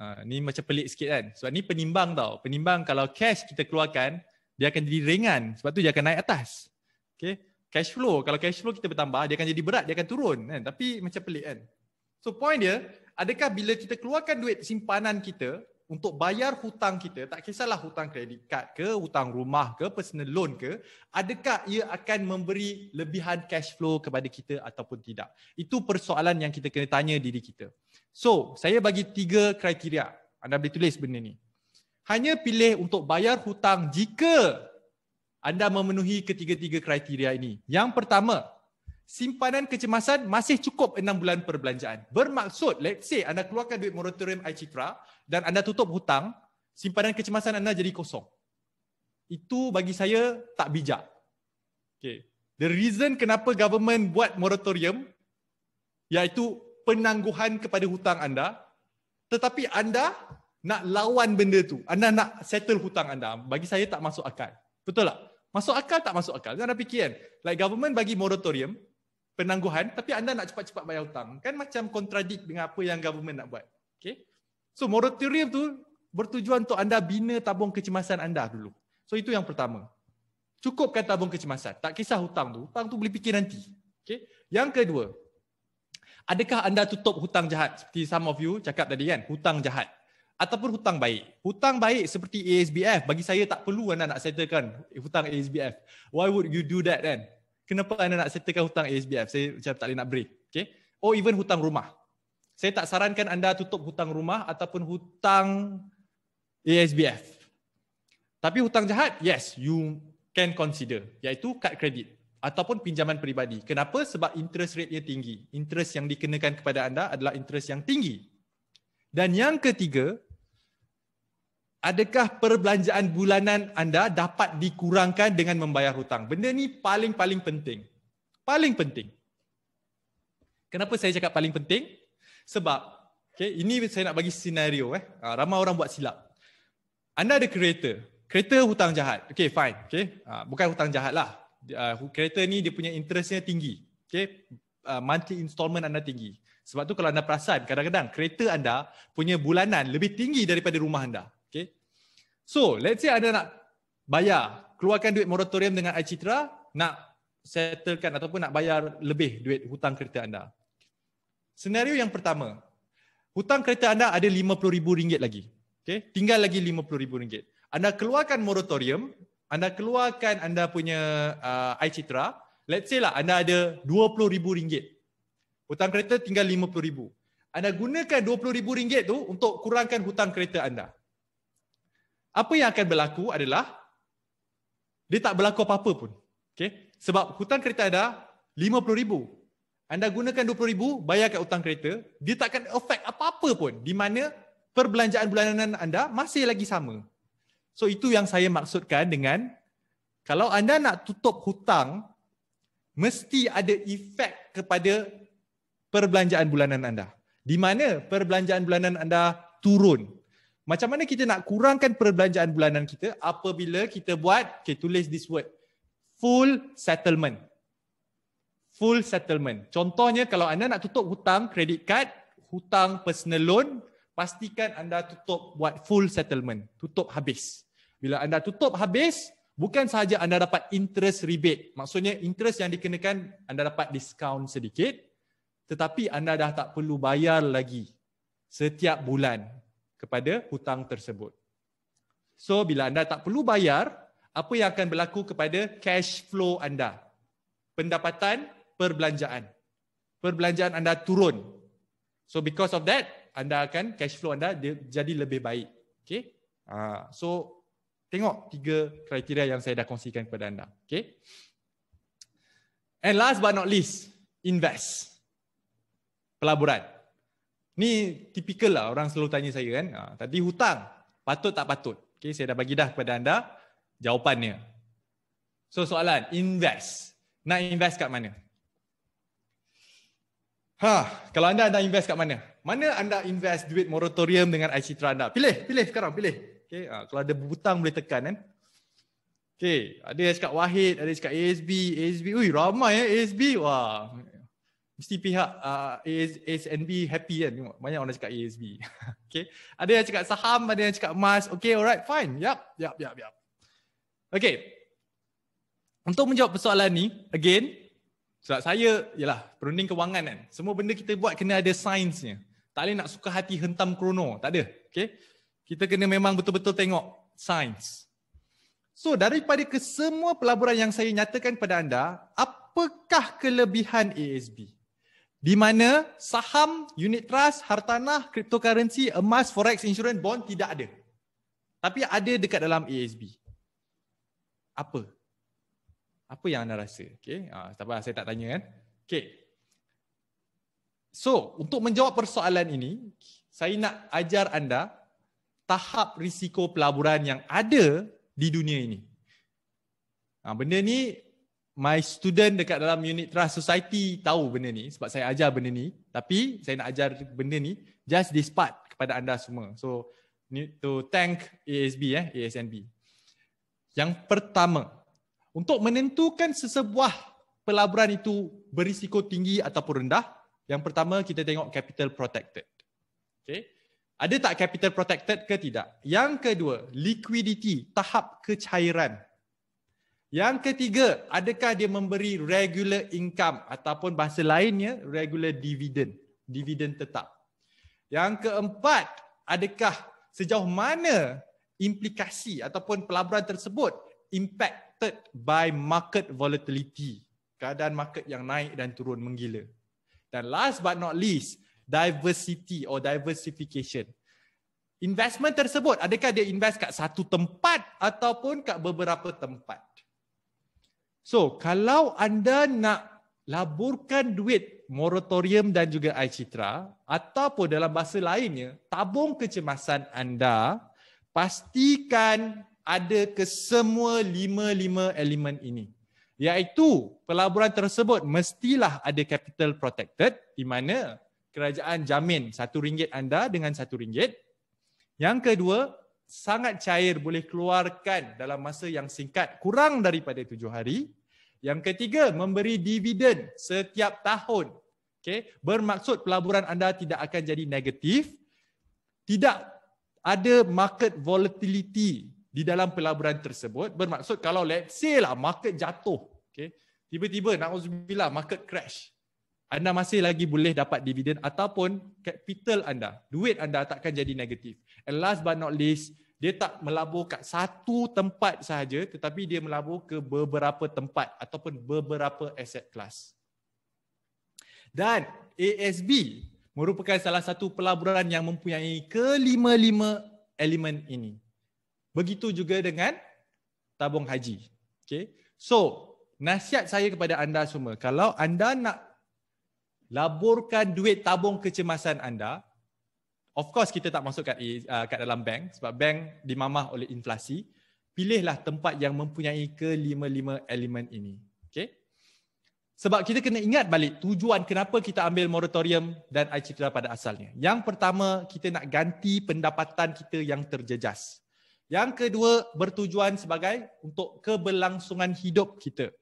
Ha, ni macam pelik sikit kan. Sebab ni penimbang tau. Penimbang kalau cash kita keluarkan, dia akan jadi ringan. Sebab tu dia akan naik atas. Okay. Cash flow. Kalau cash flow kita bertambah, dia akan jadi berat. Dia akan turun. Kan? Tapi macam pelik kan. So point dia, adakah bila kita keluarkan duit simpanan kita, untuk bayar hutang kita, tak kisahlah hutang kredit kad ke, hutang rumah ke, personal loan ke, adakah ia akan memberi lebihan cash flow kepada kita ataupun tidak? Itu persoalan yang kita kena tanya diri kita. So, saya bagi tiga kriteria. Anda boleh tulis benda ni. Hanya pilih untuk bayar hutang jika anda memenuhi ketiga-tiga kriteria ini. Yang pertama, simpanan kecemasan masih cukup 6 bulan perbelanjaan. Bermaksud, let's say anda keluarkan duit moratorium iCitra dan anda tutup hutang, simpanan kecemasan anda jadi kosong. Itu bagi saya tak bijak. Okay. The reason kenapa government buat moratorium iaitu penangguhan kepada hutang anda tetapi anda nak lawan benda tu. Anda nak settle hutang anda. Bagi saya tak masuk akal. Betul tak? Masuk akal tak masuk akal. Anda fikir kan? Like government bagi moratorium, penangguhan tapi anda nak cepat-cepat bayar hutang. Kan macam kontradik dengan apa yang government nak buat. Okay. So moratorium tu bertujuan untuk anda bina tabung kecemasan anda dulu. So itu yang pertama. Cukupkan tabung kecemasan. Tak kisah hutang tu. Hutang tu boleh fikir nanti. Okay. Yang kedua, adakah anda tutup hutang jahat? Seperti some of you cakap tadi kan, hutang jahat. Ataupun hutang baik. Hutang baik seperti ASBF. Bagi saya tak perlu anda nak settlekan hutang ASBF. Why would you do that then? kenapa anda nak settlekan hutang ASBF? Saya macam tak boleh nak break. Okay? Oh, even hutang rumah. Saya tak sarankan anda tutup hutang rumah ataupun hutang ASBF. Tapi hutang jahat, yes, you can consider. Iaitu kad kredit ataupun pinjaman peribadi. Kenapa? Sebab interest rate dia tinggi. Interest yang dikenakan kepada anda adalah interest yang tinggi. Dan yang ketiga, Adakah perbelanjaan bulanan anda dapat dikurangkan dengan membayar hutang? Benda ni paling-paling penting. Paling penting. Kenapa saya cakap paling penting? Sebab okay, ini saya nak bagi senario eh. Ah, ramai orang buat silap. Anda ada kereta. Kereta hutang jahat. Okay, fine. Okay. Ah, bukan hutang jahat lah. Ah, kereta ni dia punya interestnya tinggi. Okay. monthly installment anda tinggi. Sebab tu kalau anda perasan, kadang-kadang kereta anda punya bulanan lebih tinggi daripada rumah anda. So let's say anda nak bayar, keluarkan duit moratorium dengan iCitra, nak settlekan ataupun nak bayar lebih duit hutang kereta anda. Senario yang pertama, hutang kereta anda ada RM50,000 lagi. Okay? Tinggal lagi RM50,000. Anda keluarkan moratorium, anda keluarkan anda punya uh, iCitra, let's say lah anda ada RM20,000. Hutang kereta tinggal RM50,000. Anda gunakan RM20,000 tu untuk kurangkan hutang kereta anda apa yang akan berlaku adalah dia tak berlaku apa-apa pun. Okay? Sebab hutang kereta ada RM50,000. Anda gunakan RM20,000, bayarkan hutang kereta, dia tak akan affect apa-apa pun di mana perbelanjaan bulanan anda masih lagi sama. So itu yang saya maksudkan dengan kalau anda nak tutup hutang, mesti ada efek kepada perbelanjaan bulanan anda. Di mana perbelanjaan bulanan anda turun, macam mana kita nak kurangkan perbelanjaan bulanan kita apabila kita buat, okay, tulis this word. Full settlement. Full settlement. Contohnya kalau anda nak tutup hutang credit card, hutang personal loan, pastikan anda tutup buat full settlement. Tutup habis. Bila anda tutup habis, bukan sahaja anda dapat interest rebate. Maksudnya interest yang dikenakan anda dapat discount sedikit tetapi anda dah tak perlu bayar lagi setiap bulan kepada hutang tersebut. So bila anda tak perlu bayar, apa yang akan berlaku kepada cash flow anda? Pendapatan perbelanjaan. Perbelanjaan anda turun. So because of that, anda akan cash flow anda jadi lebih baik. Okay? Ah, so tengok tiga kriteria yang saya dah kongsikan kepada anda. Okay? And last but not least, invest. Pelaburan. Ni tipikal lah orang selalu tanya saya kan. Ha, tadi hutang, patut tak patut? Okay, saya dah bagi dah kepada anda jawapannya. So soalan, invest. Nak invest kat mana? Ha, kalau anda nak invest kat mana? Mana anda invest duit moratorium dengan IC anda? Pilih, pilih sekarang, pilih. Okay, ha, kalau ada hutang boleh tekan kan. Okay, ada yang cakap Wahid, ada yang cakap ASB, ASB. Ui, ramai ya eh ASB. Wah, mesti pihak uh, ah, ASNB happy kan banyak orang cakap ASB okay ada yang cakap saham ada yang cakap emas okay alright fine yap yap yap yap okay untuk menjawab persoalan ni again sebab saya ialah perunding kewangan kan semua benda kita buat kena ada sainsnya tak boleh nak suka hati hentam krono tak ada okay kita kena memang betul-betul tengok sains so daripada kesemua pelaburan yang saya nyatakan kepada anda apakah kelebihan ASB di mana saham, unit trust, hartanah, cryptocurrency, emas, forex, insurance, bond tidak ada. Tapi ada dekat dalam ASB. Apa? Apa yang anda rasa? Okay. Tak ah, apa, saya tak tanya kan. Okay. So, untuk menjawab persoalan ini, saya nak ajar anda tahap risiko pelaburan yang ada di dunia ini. Ah, benda ni my student dekat dalam unit trust society tahu benda ni sebab saya ajar benda ni tapi saya nak ajar benda ni just this part kepada anda semua so need to thank ASB eh ASNB yang pertama untuk menentukan sesebuah pelaburan itu berisiko tinggi ataupun rendah yang pertama kita tengok capital protected okey ada tak capital protected ke tidak yang kedua liquidity tahap kecairan yang ketiga, adakah dia memberi regular income ataupun bahasa lainnya regular dividend, dividend tetap. Yang keempat, adakah sejauh mana implikasi ataupun pelaburan tersebut impacted by market volatility, keadaan market yang naik dan turun menggila. Dan last but not least, diversity or diversification. Investment tersebut, adakah dia invest kat satu tempat ataupun kat beberapa tempat? So, kalau anda nak laburkan duit moratorium dan juga ICitra citra ataupun dalam bahasa lainnya, tabung kecemasan anda, pastikan ada kesemua lima-lima elemen ini. Iaitu pelaburan tersebut mestilah ada capital protected di mana kerajaan jamin satu ringgit anda dengan satu ringgit. Yang kedua, sangat cair boleh keluarkan dalam masa yang singkat kurang daripada tujuh hari. Yang ketiga, memberi dividen setiap tahun. Okay. Bermaksud pelaburan anda tidak akan jadi negatif. Tidak ada market volatility di dalam pelaburan tersebut. Bermaksud kalau let's say lah market jatuh. Okay. Tiba-tiba na'udzubillah market crash. Anda masih lagi boleh dapat dividen ataupun capital anda, duit anda takkan jadi negatif. And last but not least, dia tak melabur kat satu tempat sahaja tetapi dia melabur ke beberapa tempat ataupun beberapa asset class. Dan ASB merupakan salah satu pelaburan yang mempunyai kelima-lima elemen ini. Begitu juga dengan tabung haji. Okay. So, nasihat saya kepada anda semua, kalau anda nak laburkan duit tabung kecemasan anda, Of course kita tak masukkan uh, kat dalam bank sebab bank dimamah oleh inflasi. Pilihlah tempat yang mempunyai kelima-lima elemen ini. Okay? Sebab kita kena ingat balik tujuan kenapa kita ambil moratorium dan air pada asalnya. Yang pertama, kita nak ganti pendapatan kita yang terjejas. Yang kedua, bertujuan sebagai untuk keberlangsungan hidup kita.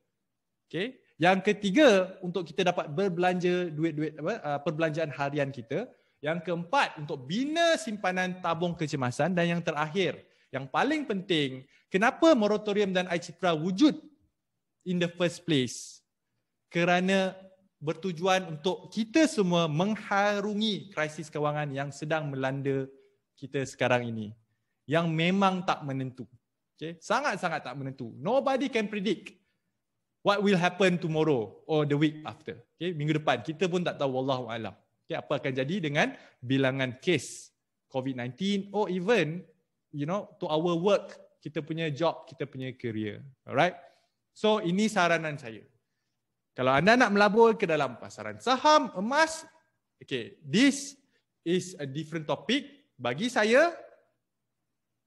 Okay? Yang ketiga, untuk kita dapat berbelanja duit-duit apa, uh, perbelanjaan harian kita. Yang keempat untuk bina simpanan tabung kecemasan dan yang terakhir yang paling penting kenapa moratorium dan ICITRA wujud in the first place kerana bertujuan untuk kita semua mengharungi krisis kewangan yang sedang melanda kita sekarang ini yang memang tak menentu. Okay? Sangat-sangat tak menentu. Nobody can predict what will happen tomorrow or the week after. Okay? Minggu depan kita pun tak tahu Wallahu'alam. alam. Okay, apa akan jadi dengan bilangan kes COVID-19 or even you know to our work, kita punya job, kita punya career. Alright? So ini saranan saya. Kalau anda nak melabur ke dalam pasaran saham, emas, okay, this is a different topic. Bagi saya,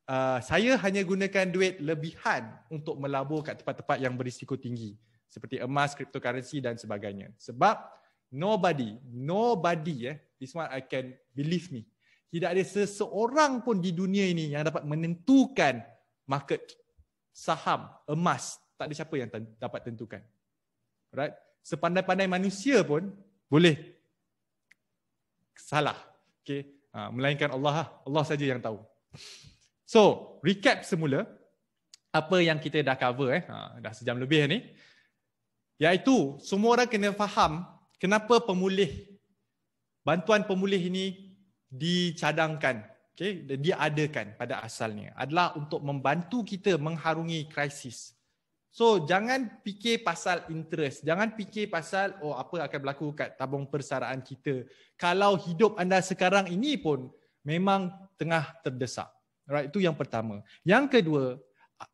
uh, saya hanya gunakan duit lebihan untuk melabur kat tempat-tempat yang berisiko tinggi. Seperti emas, cryptocurrency dan sebagainya. Sebab Nobody, nobody eh, this one I can believe me. Tidak ada seseorang pun di dunia ini yang dapat menentukan market saham emas. Tak ada siapa yang dapat tentukan. Right? Sepandai-pandai manusia pun boleh salah. Okay? Ha, melainkan Allah lah. Allah saja yang tahu. So, recap semula. Apa yang kita dah cover eh. Ha, dah sejam lebih ni. yaitu semua orang kena faham kenapa pemulih bantuan pemulih ini dicadangkan okey diadakan pada asalnya adalah untuk membantu kita mengharungi krisis so jangan fikir pasal interest jangan fikir pasal oh apa akan berlaku kat tabung persaraan kita kalau hidup anda sekarang ini pun memang tengah terdesak right itu yang pertama yang kedua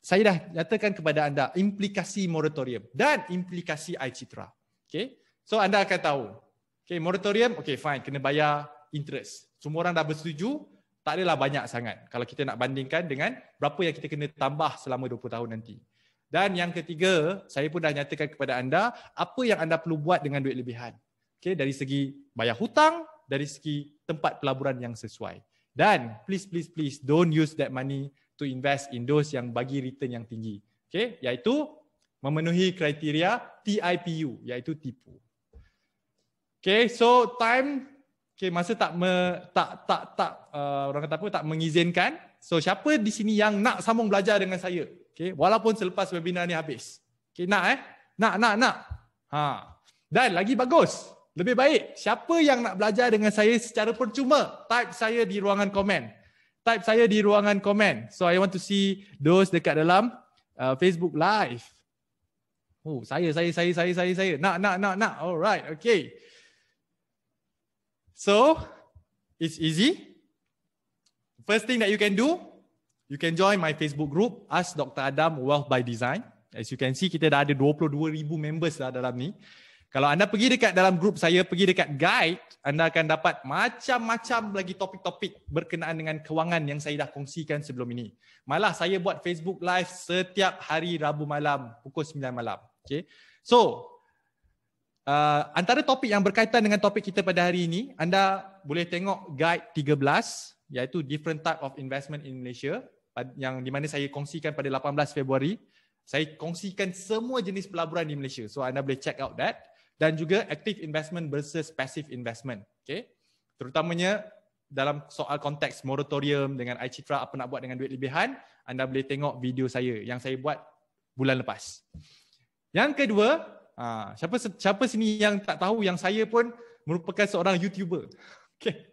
saya dah nyatakan kepada anda implikasi moratorium dan implikasi iCitra okey So anda akan tahu. Okay, moratorium, okay fine, kena bayar interest. Semua orang dah bersetuju, tak adalah banyak sangat kalau kita nak bandingkan dengan berapa yang kita kena tambah selama 20 tahun nanti. Dan yang ketiga, saya pun dah nyatakan kepada anda, apa yang anda perlu buat dengan duit lebihan. Okay, dari segi bayar hutang, dari segi tempat pelaburan yang sesuai. Dan please, please, please don't use that money to invest in those yang bagi return yang tinggi. Okay, iaitu memenuhi kriteria TIPU, iaitu tipu. Okay, so time okay, masa tak me, tak tak tak uh, orang kata apa tak mengizinkan. So siapa di sini yang nak sambung belajar dengan saya? Okay, walaupun selepas webinar ni habis. Okay, nak eh? Nak, nak, nak. Ha. Dan lagi bagus. Lebih baik. Siapa yang nak belajar dengan saya secara percuma? Type saya di ruangan komen. Type saya di ruangan komen. So I want to see those dekat dalam uh, Facebook live. Oh, saya, saya, saya, saya, saya, saya. Nak, nak, nak, nak. Alright, okay. So, it's easy. First thing that you can do, you can join my Facebook group, Ask Dr. Adam Wealth by Design. As you can see, kita dah ada 22,000 members lah dalam ni. Kalau anda pergi dekat dalam group saya, pergi dekat guide, anda akan dapat macam-macam lagi topik-topik berkenaan dengan kewangan yang saya dah kongsikan sebelum ini. Malah saya buat Facebook live setiap hari Rabu malam, pukul 9 malam. Okay. So, Uh, antara topik yang berkaitan dengan topik kita pada hari ini, anda boleh tengok guide 13 iaitu different type of investment in Malaysia yang di mana saya kongsikan pada 18 Februari. Saya kongsikan semua jenis pelaburan di Malaysia. So anda boleh check out that dan juga active investment versus passive investment. Okay. Terutamanya dalam soal konteks moratorium dengan iCitra apa nak buat dengan duit lebihan, anda boleh tengok video saya yang saya buat bulan lepas. Yang kedua, Ha, siapa siapa sini yang tak tahu yang saya pun merupakan seorang YouTuber. Okay.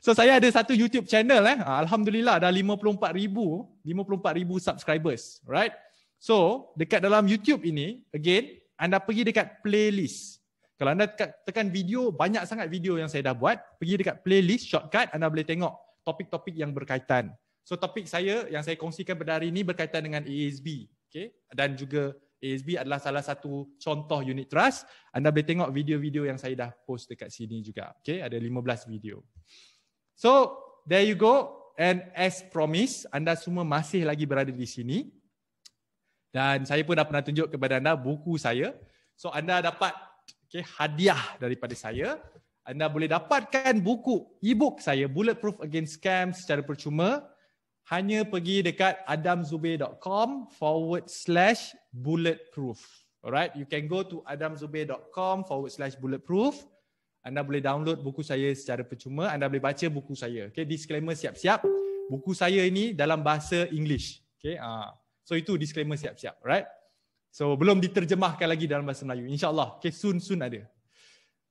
So saya ada satu YouTube channel eh. Ha, Alhamdulillah dah 54,000 54,000 subscribers, right? So, dekat dalam YouTube ini, again, anda pergi dekat playlist. Kalau anda tekan video, banyak sangat video yang saya dah buat. Pergi dekat playlist, shortcut, anda boleh tengok topik-topik yang berkaitan. So, topik saya yang saya kongsikan pada hari ini berkaitan dengan ASB. Okay? Dan juga ASB adalah salah satu contoh unit trust. Anda boleh tengok video-video yang saya dah post dekat sini juga. Okay, ada 15 video. So, there you go. And as promised, anda semua masih lagi berada di sini. Dan saya pun dah pernah tunjuk kepada anda buku saya. So, anda dapat okay, hadiah daripada saya. Anda boleh dapatkan buku e-book saya, Bulletproof Against Scams secara percuma hanya pergi dekat adamzubir.com forward slash bulletproof. Alright, you can go to adamzubir.com forward slash bulletproof. Anda boleh download buku saya secara percuma. Anda boleh baca buku saya. Okay, disclaimer siap-siap. Buku saya ini dalam bahasa English. Okay, uh. so itu disclaimer siap-siap. Alright, so belum diterjemahkan lagi dalam bahasa Melayu. InsyaAllah, okay, soon-soon ada.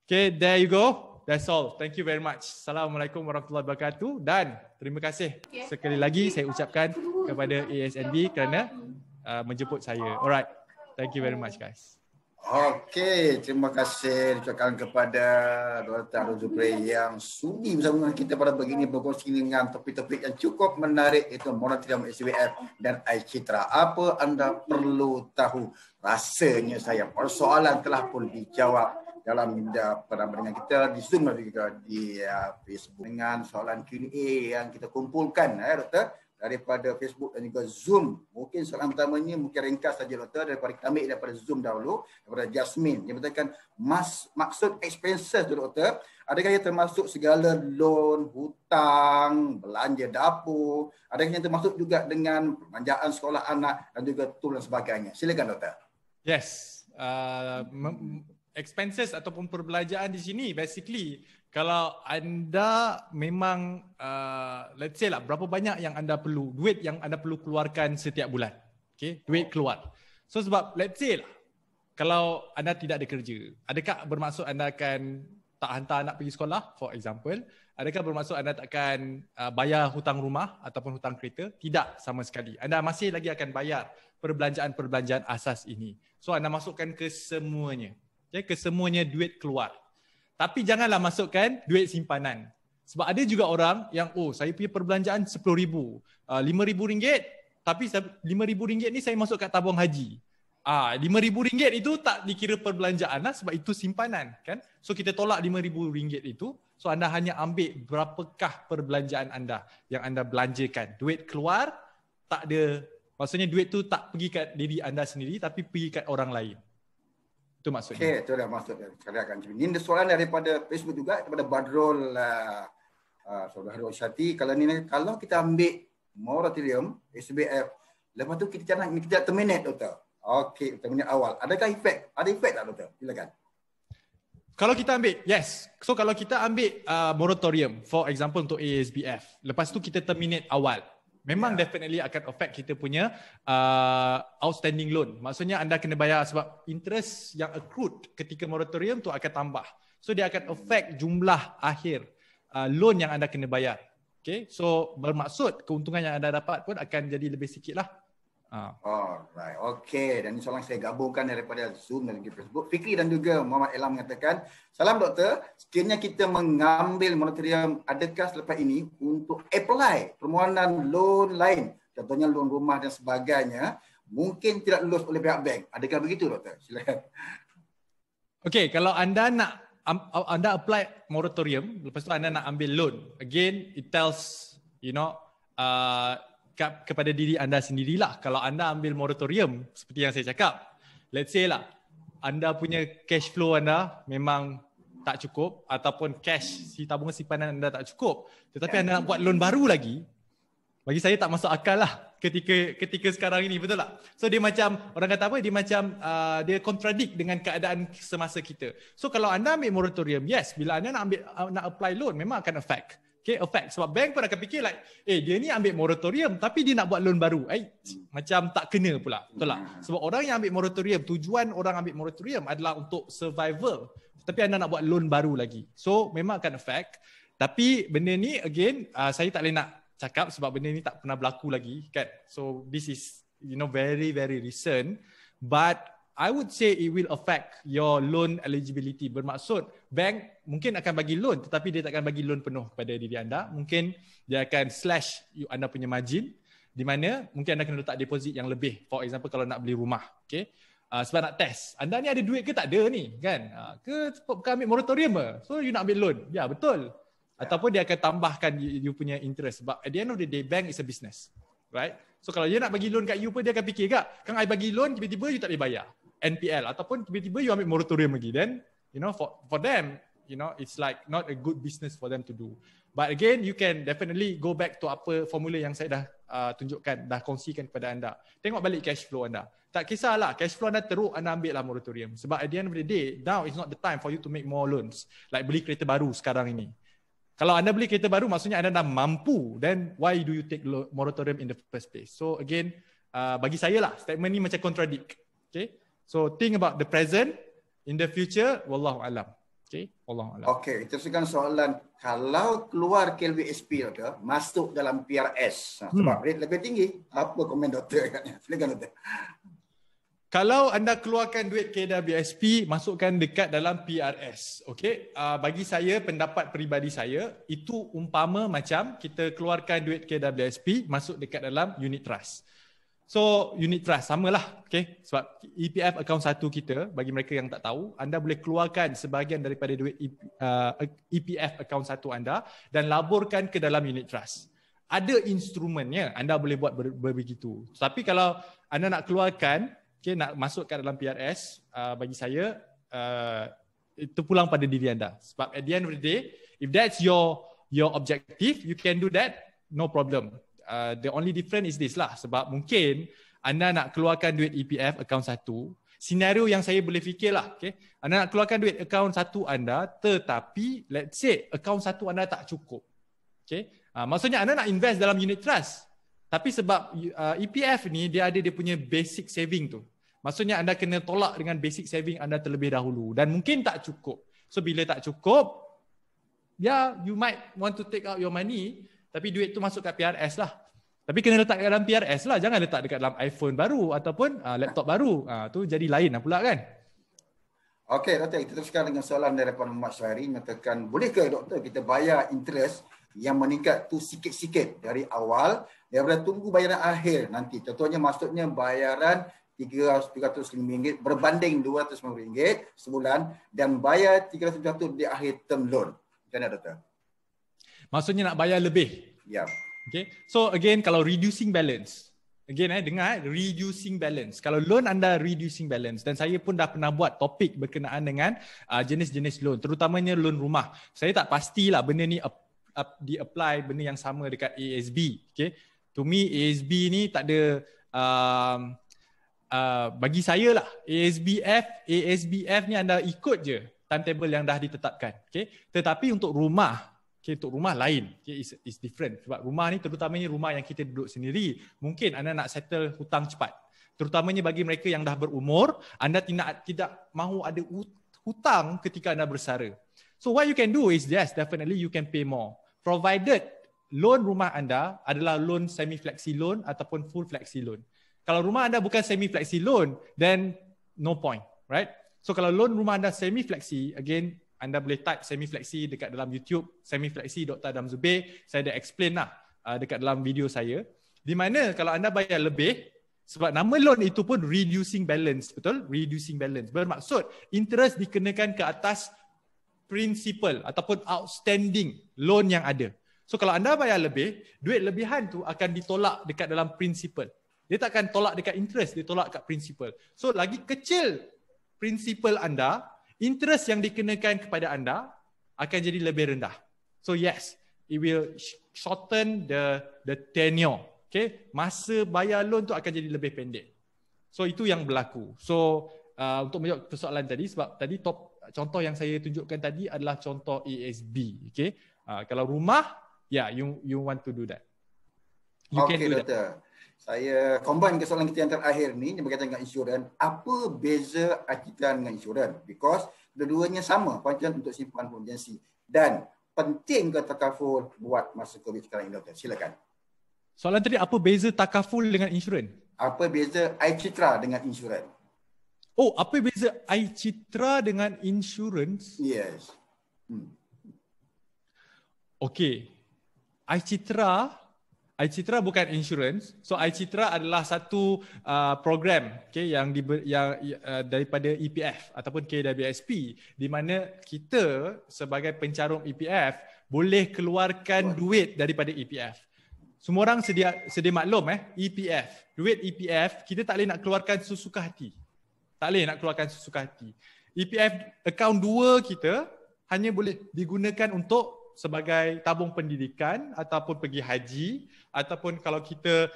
Okay, there you go. That's all. Thank you very much. Assalamualaikum warahmatullahi wabarakatuh dan terima kasih sekali lagi saya ucapkan kepada ASNB kerana uh, menjemput saya. Alright. Thank you very much guys. Okay, terima kasih diucapkan kepada Dr. Abdul Zubri yang sudi bersama dengan kita pada pagi ini berkongsi dengan topik-topik yang cukup menarik iaitu monitoring SWF dan iCitra. Apa anda perlu tahu? Rasanya saya persoalan telah pun dijawab dalam perbincangan kita di Zoom dan lah juga di uh, Facebook dengan soalan Q&A yang kita kumpulkan eh doktor daripada Facebook dan juga Zoom. Mungkin soalan pertamanya mungkin ringkas saja doktor daripada kita ambil daripada Zoom dahulu daripada Jasmine yang bertanyakan mas, maksud expenses tu doktor adakah ia termasuk segala loan, hutang, belanja dapur, adakah yang termasuk juga dengan perbelanjaan sekolah anak dan juga tool dan sebagainya. Silakan doktor. Yes. Uh, expenses ataupun perbelanjaan di sini basically kalau anda memang uh, let's say lah berapa banyak yang anda perlu duit yang anda perlu keluarkan setiap bulan okay duit keluar so sebab let's say lah kalau anda tidak ada kerja adakah bermaksud anda akan tak hantar anak pergi sekolah for example adakah bermaksud anda akan uh, bayar hutang rumah ataupun hutang kereta tidak sama sekali anda masih lagi akan bayar perbelanjaan-perbelanjaan asas ini so anda masukkan ke semuanya ya, kesemuanya duit keluar. Tapi janganlah masukkan duit simpanan. Sebab ada juga orang yang, oh saya punya perbelanjaan RM10,000. RM5,000 uh, tapi RM5,000 ni saya masuk kat tabung haji. Ah, RM5,000 itu tak dikira perbelanjaan lah sebab itu simpanan. kan? So kita tolak RM5,000 itu. So anda hanya ambil berapakah perbelanjaan anda yang anda belanjakan. Duit keluar, tak ada. Maksudnya duit tu tak pergi kat diri anda sendiri tapi pergi kat orang lain. Itu maksudnya. Okey, itu dah maksud saya akan cuba. Ini soalan daripada Facebook juga kepada Badrol uh, uh, Syati. Kalau ni kalau kita ambil moratorium SBF, lepas tu kita jangan kita terminate doktor. Okey, terminate awal. Adakah efek? Ada efek tak doktor? Silakan. Kalau kita ambil, yes. So kalau kita ambil uh, moratorium, for example untuk ASBF, lepas tu kita terminate awal, memang yeah. definitely akan affect kita punya uh, outstanding loan. Maksudnya anda kena bayar sebab interest yang accrued ketika moratorium tu akan tambah. So dia akan affect jumlah akhir uh, loan yang anda kena bayar. Okay, so bermaksud keuntungan yang anda dapat pun akan jadi lebih sedikit lah. Ah. Alright. Okay. Dan insyaAllah saya gabungkan daripada Zoom dan Facebook. Fikri dan juga Muhammad Elam mengatakan, Salam doktor, sekiranya kita mengambil monitorium adakah selepas ini untuk apply permohonan loan lain, contohnya loan rumah dan sebagainya, mungkin tidak lulus oleh pihak bank. Adakah begitu, doktor? Silakan. Okay, kalau anda nak uh, anda apply moratorium, lepas tu anda nak ambil loan. Again, it tells, you know, uh, cakap kepada diri anda sendirilah kalau anda ambil moratorium seperti yang saya cakap. Let's say lah anda punya cash flow anda memang tak cukup ataupun cash si tabungan simpanan anda tak cukup tetapi anda nak buat loan baru lagi bagi saya tak masuk akal lah ketika ketika sekarang ini betul tak? So dia macam orang kata apa dia macam uh, dia contradict dengan keadaan semasa kita. So kalau anda ambil moratorium yes bila anda nak ambil uh, nak apply loan memang akan affect. Okay, effect. Sebab bank pun akan fikir like, eh dia ni ambil moratorium tapi dia nak buat loan baru. Eh, hmm. macam tak kena pula. Betul tak? Hmm. Sebab orang yang ambil moratorium, tujuan orang ambil moratorium adalah untuk survival. Tapi anda nak buat loan baru lagi. So, memang akan effect. Tapi benda ni, again, uh, saya tak boleh nak cakap sebab benda ni tak pernah berlaku lagi. Kan? So, this is, you know, very, very recent. But, I would say it will affect your loan eligibility. Bermaksud, bank mungkin akan bagi loan tetapi dia takkan bagi loan penuh kepada diri anda mungkin dia akan slash anda punya margin di mana mungkin anda kena letak deposit yang lebih for example kalau nak beli rumah okay? uh, sebab nak test anda ni ada duit ke tak ada ni kan uh, ke bukan ambil moratorium ke so you nak ambil loan ya yeah, betul yeah. ataupun dia akan tambahkan you, you punya interest sebab at the end of the day bank is a business right so kalau dia nak bagi loan kat you pun dia akan fikir gak kan I bagi loan tiba-tiba you tak boleh bayar NPL ataupun tiba-tiba you ambil moratorium lagi then you know for for them you know it's like not a good business for them to do but again you can definitely go back to apa formula yang saya dah uh, tunjukkan dah kongsikan kepada anda tengok balik cash flow anda tak kisahlah cash flow anda teruk anda ambil lah moratorium sebab at the end of the day now is not the time for you to make more loans like beli kereta baru sekarang ini kalau anda beli kereta baru maksudnya anda dah mampu then why do you take moratorium in the first place so again uh, bagi saya lah statement ni macam contradict okay so think about the present in the future wallahu alam Okey, Allah Allah. Okey, itu sekarang soalan kalau keluar KLVSP ke masuk dalam PRS hmm. sebab hmm. rate lebih tinggi, apa komen doktor Silakan doktor. Kalau anda keluarkan duit KWSP, masukkan dekat dalam PRS. Okey, uh, bagi saya, pendapat peribadi saya, itu umpama macam kita keluarkan duit KWSP, masuk dekat dalam unit trust. So unit trust sama lah, Okay. Sebab EPF account satu kita bagi mereka yang tak tahu anda boleh keluarkan sebahagian daripada duit EPF uh, e account satu anda dan laburkan ke dalam unit trust. Ada instrumennya anda boleh buat begitu. Tapi kalau anda nak keluarkan okay, nak masukkan dalam PRS uh, bagi saya uh, itu pulang pada diri anda. Sebab at the end of the day if that's your your objective you can do that no problem. Uh, the only difference is this lah sebab mungkin anda nak keluarkan duit EPF account satu senario yang saya boleh fikir lah okay anda nak keluarkan duit account satu anda tetapi let's say account satu anda tak cukup okay uh, maksudnya anda nak invest dalam unit trust tapi sebab uh, EPF ni dia ada dia punya basic saving tu maksudnya anda kena tolak dengan basic saving anda terlebih dahulu dan mungkin tak cukup so bila tak cukup ya yeah, you might want to take out your money tapi duit tu masuk kat PRS lah tapi kena letak dalam PRS lah. Jangan letak dekat dalam iPhone baru ataupun uh, laptop baru. Uh, tu jadi lain lah pula kan. Okey, Doktor. Kita teruskan dengan soalan dari Puan Muhammad Syahri. Mengatakan, bolehkah Doktor kita bayar interest yang meningkat tu sikit-sikit dari awal daripada tunggu bayaran akhir nanti. Contohnya maksudnya bayaran RM300 berbanding RM250 sebulan dan bayar RM300 di akhir term loan. Macam mana Doktor? Maksudnya nak bayar lebih? Ya. Yeah. Okay. So again kalau reducing balance. Again eh dengar eh, reducing balance. Kalau loan anda reducing balance dan saya pun dah pernah buat topik berkenaan dengan uh, jenis-jenis loan terutamanya loan rumah. Saya tak pastilah benda ni ap- ap- di apply benda yang sama dekat ASB. Okay. To me ASB ni tak ada um, uh, bagi saya lah ASBF ASBF ni anda ikut je timetable yang dah ditetapkan. Okay. Tetapi untuk rumah Okay, untuk rumah lain. Okay, it's, it's different. Sebab rumah ni terutamanya rumah yang kita duduk sendiri. Mungkin anda nak settle hutang cepat. Terutamanya bagi mereka yang dah berumur, anda tidak tidak mahu ada hutang ketika anda bersara. So what you can do is yes, definitely you can pay more. Provided loan rumah anda adalah loan semi-flexi loan ataupun full flexi loan. Kalau rumah anda bukan semi-flexi loan, then no point, right? So kalau loan rumah anda semi-flexi, again, anda boleh type semi flexi dekat dalam YouTube semi flexi Dr. Adam Zubir saya dah explain lah uh, dekat dalam video saya di mana kalau anda bayar lebih sebab nama loan itu pun reducing balance betul reducing balance bermaksud interest dikenakan ke atas principal ataupun outstanding loan yang ada so kalau anda bayar lebih duit lebihan tu akan ditolak dekat dalam principal dia takkan tolak dekat interest dia tolak dekat principal so lagi kecil principal anda interest yang dikenakan kepada anda akan jadi lebih rendah. So yes, it will shorten the the tenure. Okay, masa bayar loan tu akan jadi lebih pendek. So itu yang berlaku. So uh, untuk menjawab persoalan tadi sebab tadi top contoh yang saya tunjukkan tadi adalah contoh ASB. Okay, uh, kalau rumah, yeah, you you want to do that. You okay, can do doctor. that saya combine ke soalan kita yang terakhir ni yang berkaitan dengan insurans. Apa beza akitan dengan insurans? Because keduanya sama pancian untuk simpan emergency dan penting ke takaful buat masa COVID sekarang ini. Doktor. Silakan. Soalan tadi apa beza takaful dengan insurans? Apa beza iCitra dengan insurans? Oh, apa beza iCitra dengan insurans? Yes. Hmm. Okay. iCitra Citra Aicitra bukan insurance. So Aicitra adalah satu uh, program okay, yang di, yang uh, daripada EPF ataupun KWSP di mana kita sebagai pencarum EPF boleh keluarkan Wah. duit daripada EPF. Semua orang sedia sedia maklum eh EPF, duit EPF kita tak boleh nak keluarkan sesuka hati. Tak boleh nak keluarkan sesuka hati. EPF account dua kita hanya boleh digunakan untuk sebagai tabung pendidikan ataupun pergi haji ataupun kalau kita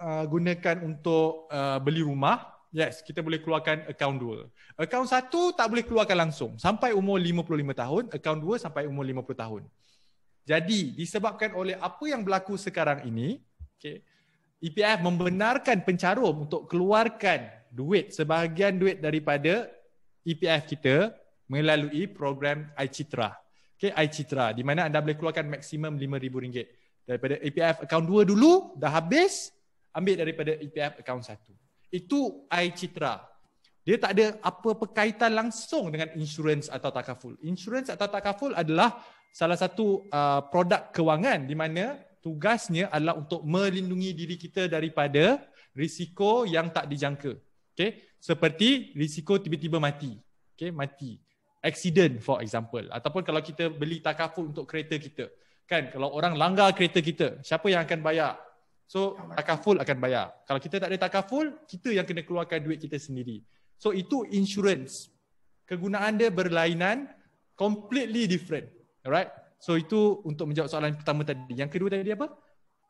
uh, gunakan untuk uh, beli rumah yes kita boleh keluarkan akaun dua akaun satu tak boleh keluarkan langsung sampai umur 55 tahun akaun dua sampai umur 50 tahun jadi disebabkan oleh apa yang berlaku sekarang ini okay, EPF membenarkan pencarum untuk keluarkan duit sebahagian duit daripada EPF kita melalui program iCitra. Okay, iCitra di mana anda boleh keluarkan maksimum RM5,000 daripada EPF akaun 2 dulu dah habis ambil daripada EPF akaun 1. Itu iCitra. Dia tak ada apa-apa langsung dengan insurance atau takaful. Insurance atau takaful adalah salah satu uh, produk kewangan di mana tugasnya adalah untuk melindungi diri kita daripada risiko yang tak dijangka. Okay? Seperti risiko tiba-tiba mati. Okay? Mati accident for example ataupun kalau kita beli takaful untuk kereta kita kan kalau orang langgar kereta kita siapa yang akan bayar so takaful akan bayar kalau kita tak ada takaful kita yang kena keluarkan duit kita sendiri so itu insurance kegunaan dia berlainan completely different alright so itu untuk menjawab soalan pertama tadi yang kedua tadi apa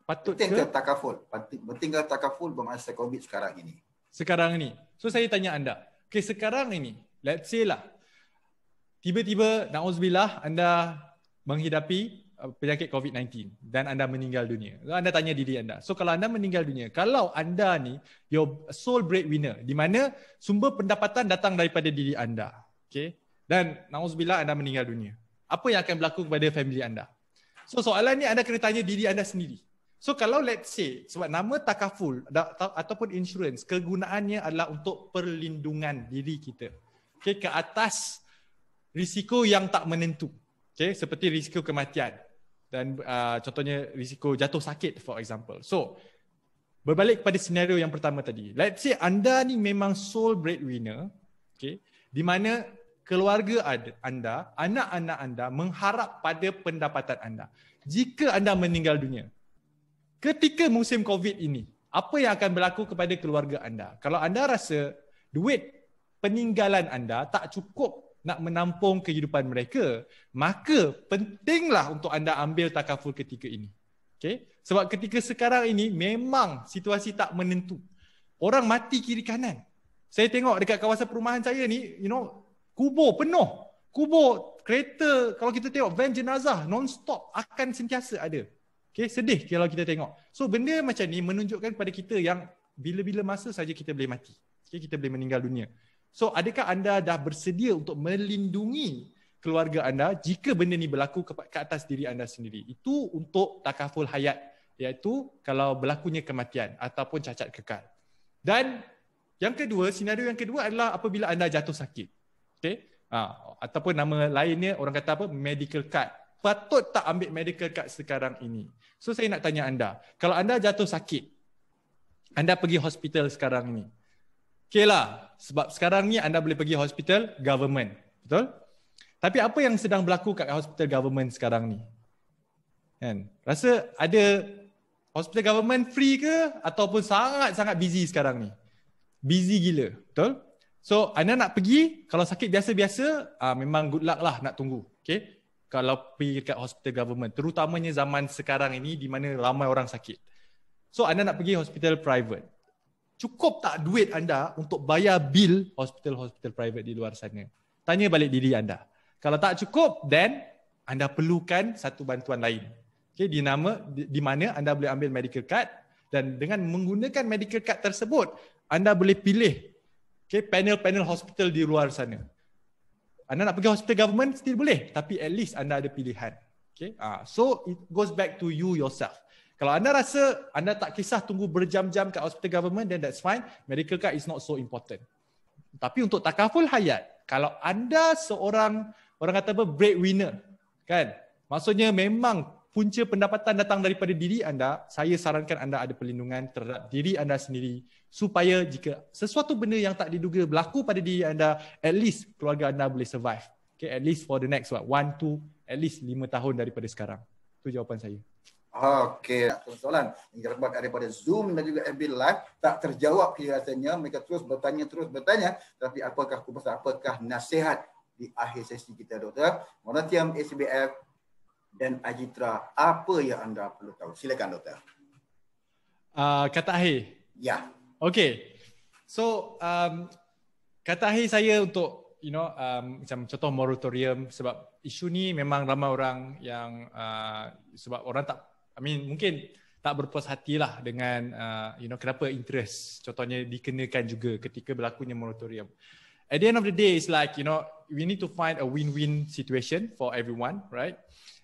patut ke takaful penting ke takaful bermasa covid sekarang ini sekarang ni. so saya tanya anda okey sekarang ini let's say lah tiba-tiba na'uzubillah anda menghidapi uh, penyakit COVID-19 dan anda meninggal dunia. Anda tanya diri anda. So kalau anda meninggal dunia, kalau anda ni your sole breadwinner, di mana sumber pendapatan datang daripada diri anda. Okay? Dan na'uzubillah anda meninggal dunia. Apa yang akan berlaku kepada family anda? So soalan ni anda kena tanya diri anda sendiri. So kalau let's say sebab nama takaful ataupun insurance kegunaannya adalah untuk perlindungan diri kita. Okay, ke atas risiko yang tak menentu. Okay, seperti risiko kematian dan uh, contohnya risiko jatuh sakit for example. So, berbalik pada senario yang pertama tadi. Let's say anda ni memang sole breadwinner, okay, di mana keluarga anda, anak-anak anda mengharap pada pendapatan anda. Jika anda meninggal dunia, ketika musim COVID ini, apa yang akan berlaku kepada keluarga anda? Kalau anda rasa duit peninggalan anda tak cukup nak menampung kehidupan mereka, maka pentinglah untuk anda ambil takaful ketika ini. Okay? Sebab ketika sekarang ini memang situasi tak menentu. Orang mati kiri kanan. Saya tengok dekat kawasan perumahan saya ni, you know, kubur penuh. Kubur kereta, kalau kita tengok van jenazah non-stop akan sentiasa ada. Okay? Sedih kalau kita tengok. So benda macam ni menunjukkan kepada kita yang bila-bila masa saja kita boleh mati. Okay? Kita boleh meninggal dunia. So adakah anda dah bersedia untuk melindungi keluarga anda jika benda ni berlaku ke, atas diri anda sendiri? Itu untuk takaful hayat iaitu kalau berlakunya kematian ataupun cacat kekal. Dan yang kedua, senario yang kedua adalah apabila anda jatuh sakit. Okay? Ha, ataupun nama lainnya orang kata apa? Medical card. Patut tak ambil medical card sekarang ini? So saya nak tanya anda, kalau anda jatuh sakit, anda pergi hospital sekarang ini, okay lah. Sebab sekarang ni anda boleh pergi hospital government. Betul? Tapi apa yang sedang berlaku kat hospital government sekarang ni? Kan? Rasa ada hospital government free ke ataupun sangat-sangat busy sekarang ni? Busy gila. Betul? So anda nak pergi, kalau sakit biasa-biasa, ah, memang good luck lah nak tunggu. Okay? Kalau pergi dekat hospital government. Terutamanya zaman sekarang ini di mana ramai orang sakit. So anda nak pergi hospital private cukup tak duit anda untuk bayar bil hospital-hospital private di luar sana? Tanya balik diri anda. Kalau tak cukup, then anda perlukan satu bantuan lain. Okay, di, nama, di, di mana anda boleh ambil medical card dan dengan menggunakan medical card tersebut, anda boleh pilih okay, panel-panel hospital di luar sana. Anda nak pergi hospital government, still boleh. Tapi at least anda ada pilihan. Okay. Uh, ah, so it goes back to you yourself. Kalau anda rasa anda tak kisah tunggu berjam-jam kat hospital government, then that's fine. Medical card is not so important. Tapi untuk takaful hayat, kalau anda seorang, orang kata apa, breadwinner, kan? Maksudnya memang punca pendapatan datang daripada diri anda, saya sarankan anda ada perlindungan terhadap diri anda sendiri supaya jika sesuatu benda yang tak diduga berlaku pada diri anda, at least keluarga anda boleh survive. Okay, at least for the next what, one, two, at least lima tahun daripada sekarang. Itu jawapan saya. Okey, soalan yang dapat daripada Zoom dan juga FB Live tak terjawab kelihatannya. Mereka terus bertanya, terus bertanya. Tapi apakah kubus, apakah nasihat di akhir sesi kita, Doktor? monatiam SBF dan Ajitra, apa yang anda perlu tahu? Silakan, Doktor. Uh, kata akhir? Ya. Okey. So, um, kata akhir saya untuk you know um, macam contoh moratorium sebab isu ni memang ramai orang yang uh, sebab orang tak I mean mungkin tak berpuas lah dengan uh, you know kenapa interest contohnya dikenakan juga ketika berlakunya moratorium. At the end of the day it's like you know we need to find a win-win situation for everyone, right?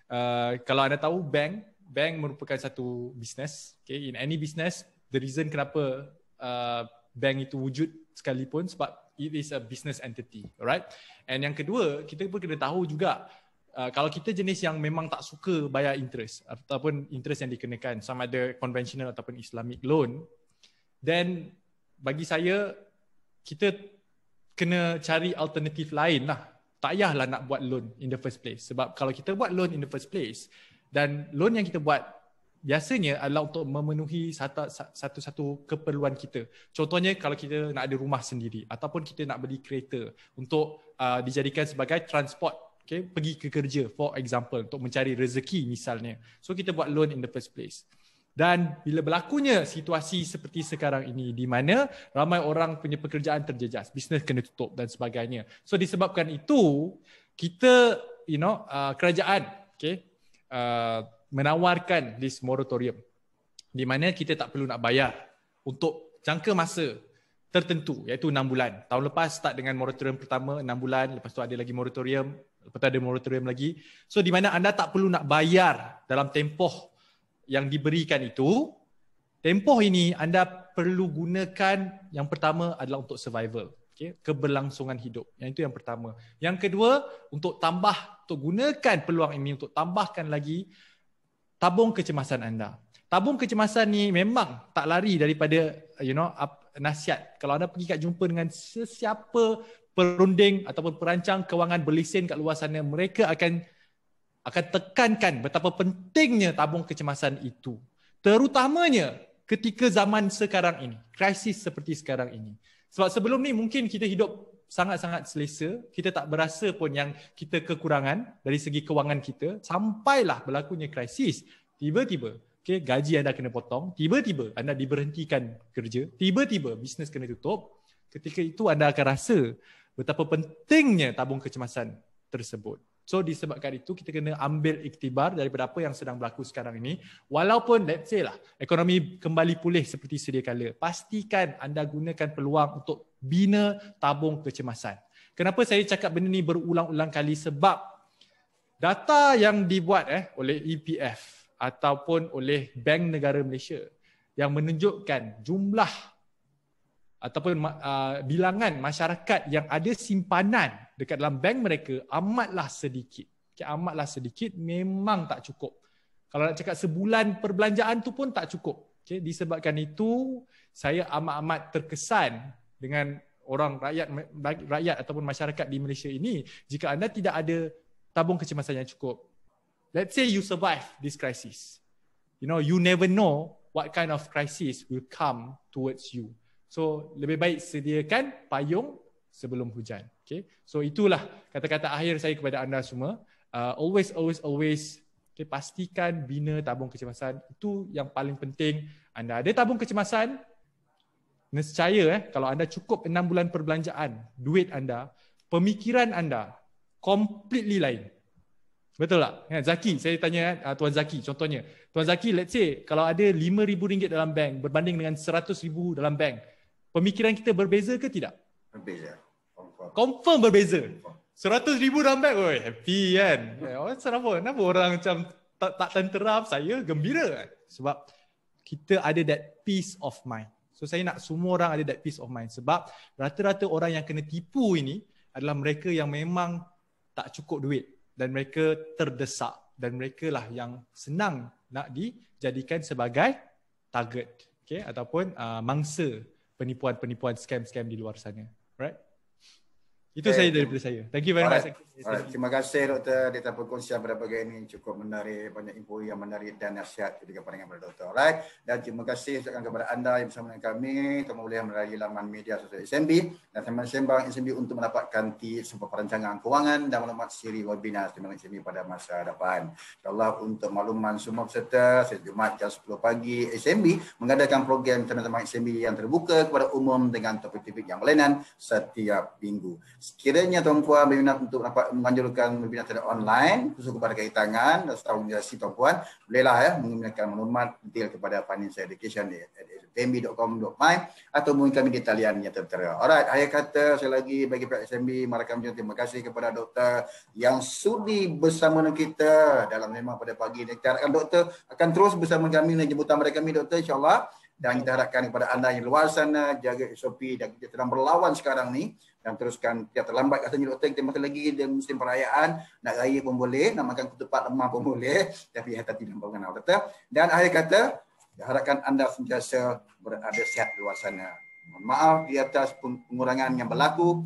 Uh, kalau anda tahu bank, bank merupakan satu business. Okay, in any business, the reason kenapa uh, bank itu wujud sekalipun sebab it is a business entity, alright? And yang kedua, kita pun kena tahu juga Uh, kalau kita jenis yang memang tak suka bayar interest ataupun interest yang dikenakan sama ada conventional ataupun islamic loan then bagi saya kita kena cari alternatif lain lah tak payahlah nak buat loan in the first place sebab kalau kita buat loan in the first place dan loan yang kita buat biasanya adalah untuk memenuhi satu-satu keperluan kita. Contohnya kalau kita nak ada rumah sendiri ataupun kita nak beli kereta untuk uh, dijadikan sebagai transport okay, pergi ke kerja for example untuk mencari rezeki misalnya. So kita buat loan in the first place. Dan bila berlakunya situasi seperti sekarang ini di mana ramai orang punya pekerjaan terjejas, bisnes kena tutup dan sebagainya. So disebabkan itu, kita you know uh, kerajaan okay, uh, menawarkan this moratorium di mana kita tak perlu nak bayar untuk jangka masa tertentu iaitu 6 bulan. Tahun lepas start dengan moratorium pertama 6 bulan, lepas tu ada lagi moratorium lepas ada moratorium lagi. So di mana anda tak perlu nak bayar dalam tempoh yang diberikan itu, tempoh ini anda perlu gunakan yang pertama adalah untuk survival. Okay. keberlangsungan hidup. Yang itu yang pertama. Yang kedua, untuk tambah, untuk gunakan peluang ini untuk tambahkan lagi tabung kecemasan anda. Tabung kecemasan ni memang tak lari daripada you know nasihat. Kalau anda pergi kat jumpa dengan sesiapa perunding ataupun perancang kewangan berlesen kat luar sana mereka akan akan tekankan betapa pentingnya tabung kecemasan itu terutamanya ketika zaman sekarang ini krisis seperti sekarang ini sebab sebelum ni mungkin kita hidup sangat-sangat selesa kita tak berasa pun yang kita kekurangan dari segi kewangan kita sampailah berlakunya krisis tiba-tiba okay, gaji anda kena potong tiba-tiba anda diberhentikan kerja tiba-tiba bisnes kena tutup ketika itu anda akan rasa betapa pentingnya tabung kecemasan tersebut. So disebabkan itu kita kena ambil iktibar daripada apa yang sedang berlaku sekarang ini. Walaupun let's say lah ekonomi kembali pulih seperti sedia kala, pastikan anda gunakan peluang untuk bina tabung kecemasan. Kenapa saya cakap benda ni berulang-ulang kali sebab data yang dibuat eh oleh EPF ataupun oleh Bank Negara Malaysia yang menunjukkan jumlah ataupun uh, bilangan masyarakat yang ada simpanan dekat dalam bank mereka amatlah sedikit. Okay, amatlah sedikit memang tak cukup. Kalau nak cakap sebulan perbelanjaan tu pun tak cukup. Okay, disebabkan itu saya amat-amat terkesan dengan orang rakyat rakyat ataupun masyarakat di Malaysia ini jika anda tidak ada tabung kecemasan yang cukup. Let's say you survive this crisis. You know, you never know what kind of crisis will come towards you. So lebih baik sediakan payung sebelum hujan. Okay. So itulah kata-kata akhir saya kepada anda semua. Uh, always, always, always okay, pastikan bina tabung kecemasan. Itu yang paling penting. Anda ada tabung kecemasan, nescaya eh, kalau anda cukup enam bulan perbelanjaan, duit anda, pemikiran anda completely lain. Betul tak? Kan, Zaki, saya tanya uh, Tuan Zaki contohnya. Tuan Zaki, let's say kalau ada RM5,000 dalam bank berbanding dengan RM100,000 dalam bank, pemikiran kita berbeza ke tidak? Berbeza. Confirm, berbeza. Seratus ribu rambat, oi, happy kan? Eh, orang serapa, kenapa orang macam tak, tak tenteram, saya gembira kan? Sebab kita ada that peace of mind. So saya nak semua orang ada that peace of mind. Sebab rata-rata orang yang kena tipu ini adalah mereka yang memang tak cukup duit dan mereka terdesak dan mereka lah yang senang nak dijadikan sebagai target okay? ataupun uh, mangsa penipuan-penipuan scam-scam di luar sana. Itu okay. saya daripada saya. Thank you very Alright. much. Alright. Terima kasih Dr. Dia berkongsi pada pagi ini. Cukup menarik. Banyak info yang menarik dan nasihat ketika pandangan pada Dr. Alright. Dan terima kasih juga kepada anda yang bersama dengan kami. Kamu boleh melalui laman media sosial SMB dan teman sembang SMB untuk mendapatkan tips sebuah perancangan kewangan dan maklumat siri webinar teman ini pada masa depan. InsyaAllah untuk maklumat semua peserta, saya Jumat jam 10 pagi SMB mengadakan program teman-teman SMB yang terbuka kepada umum dengan topik-topik yang berlainan setiap minggu sekiranya tuan-puan berminat untuk dapat menganjurkan webinar secara online khusus kepada tangan dan setahun universiti tuan-puan bolehlah ya menggunakan maklumat detail kepada financial education di smb.com.my atau mungkin kami di talian yang tertera. Alright, saya kata saya lagi bagi pihak SMB Marakam Jun terima kasih kepada doktor yang sudi bersama dengan kita dalam memang pada pagi ini. Kita harapkan doktor akan terus bersama kami dengan jemputan mereka kami doktor insyaAllah dan kita harapkan kepada anda yang luar sana jaga SOP dan kita sedang berlawan sekarang ni yang teruskan tiada terlambat katanya doktor kita masih lagi dia musim perayaan nak raya pun boleh nak makan ketupat lemah pun boleh tapi hati tadi nampak kenal kata dan akhir kata harapkan anda sentiasa berada sihat di luar sana mohon maaf di atas pengurangan yang berlaku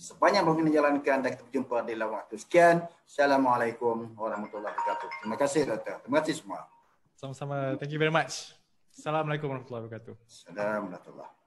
sepanjang mungkin menjalankan dan kita berjumpa di lain waktu sekian assalamualaikum warahmatullahi wabarakatuh terima kasih doktor terima kasih semua sama-sama thank you very much assalamualaikum warahmatullahi wabarakatuh assalamualaikum warahmatullahi wabarakatuh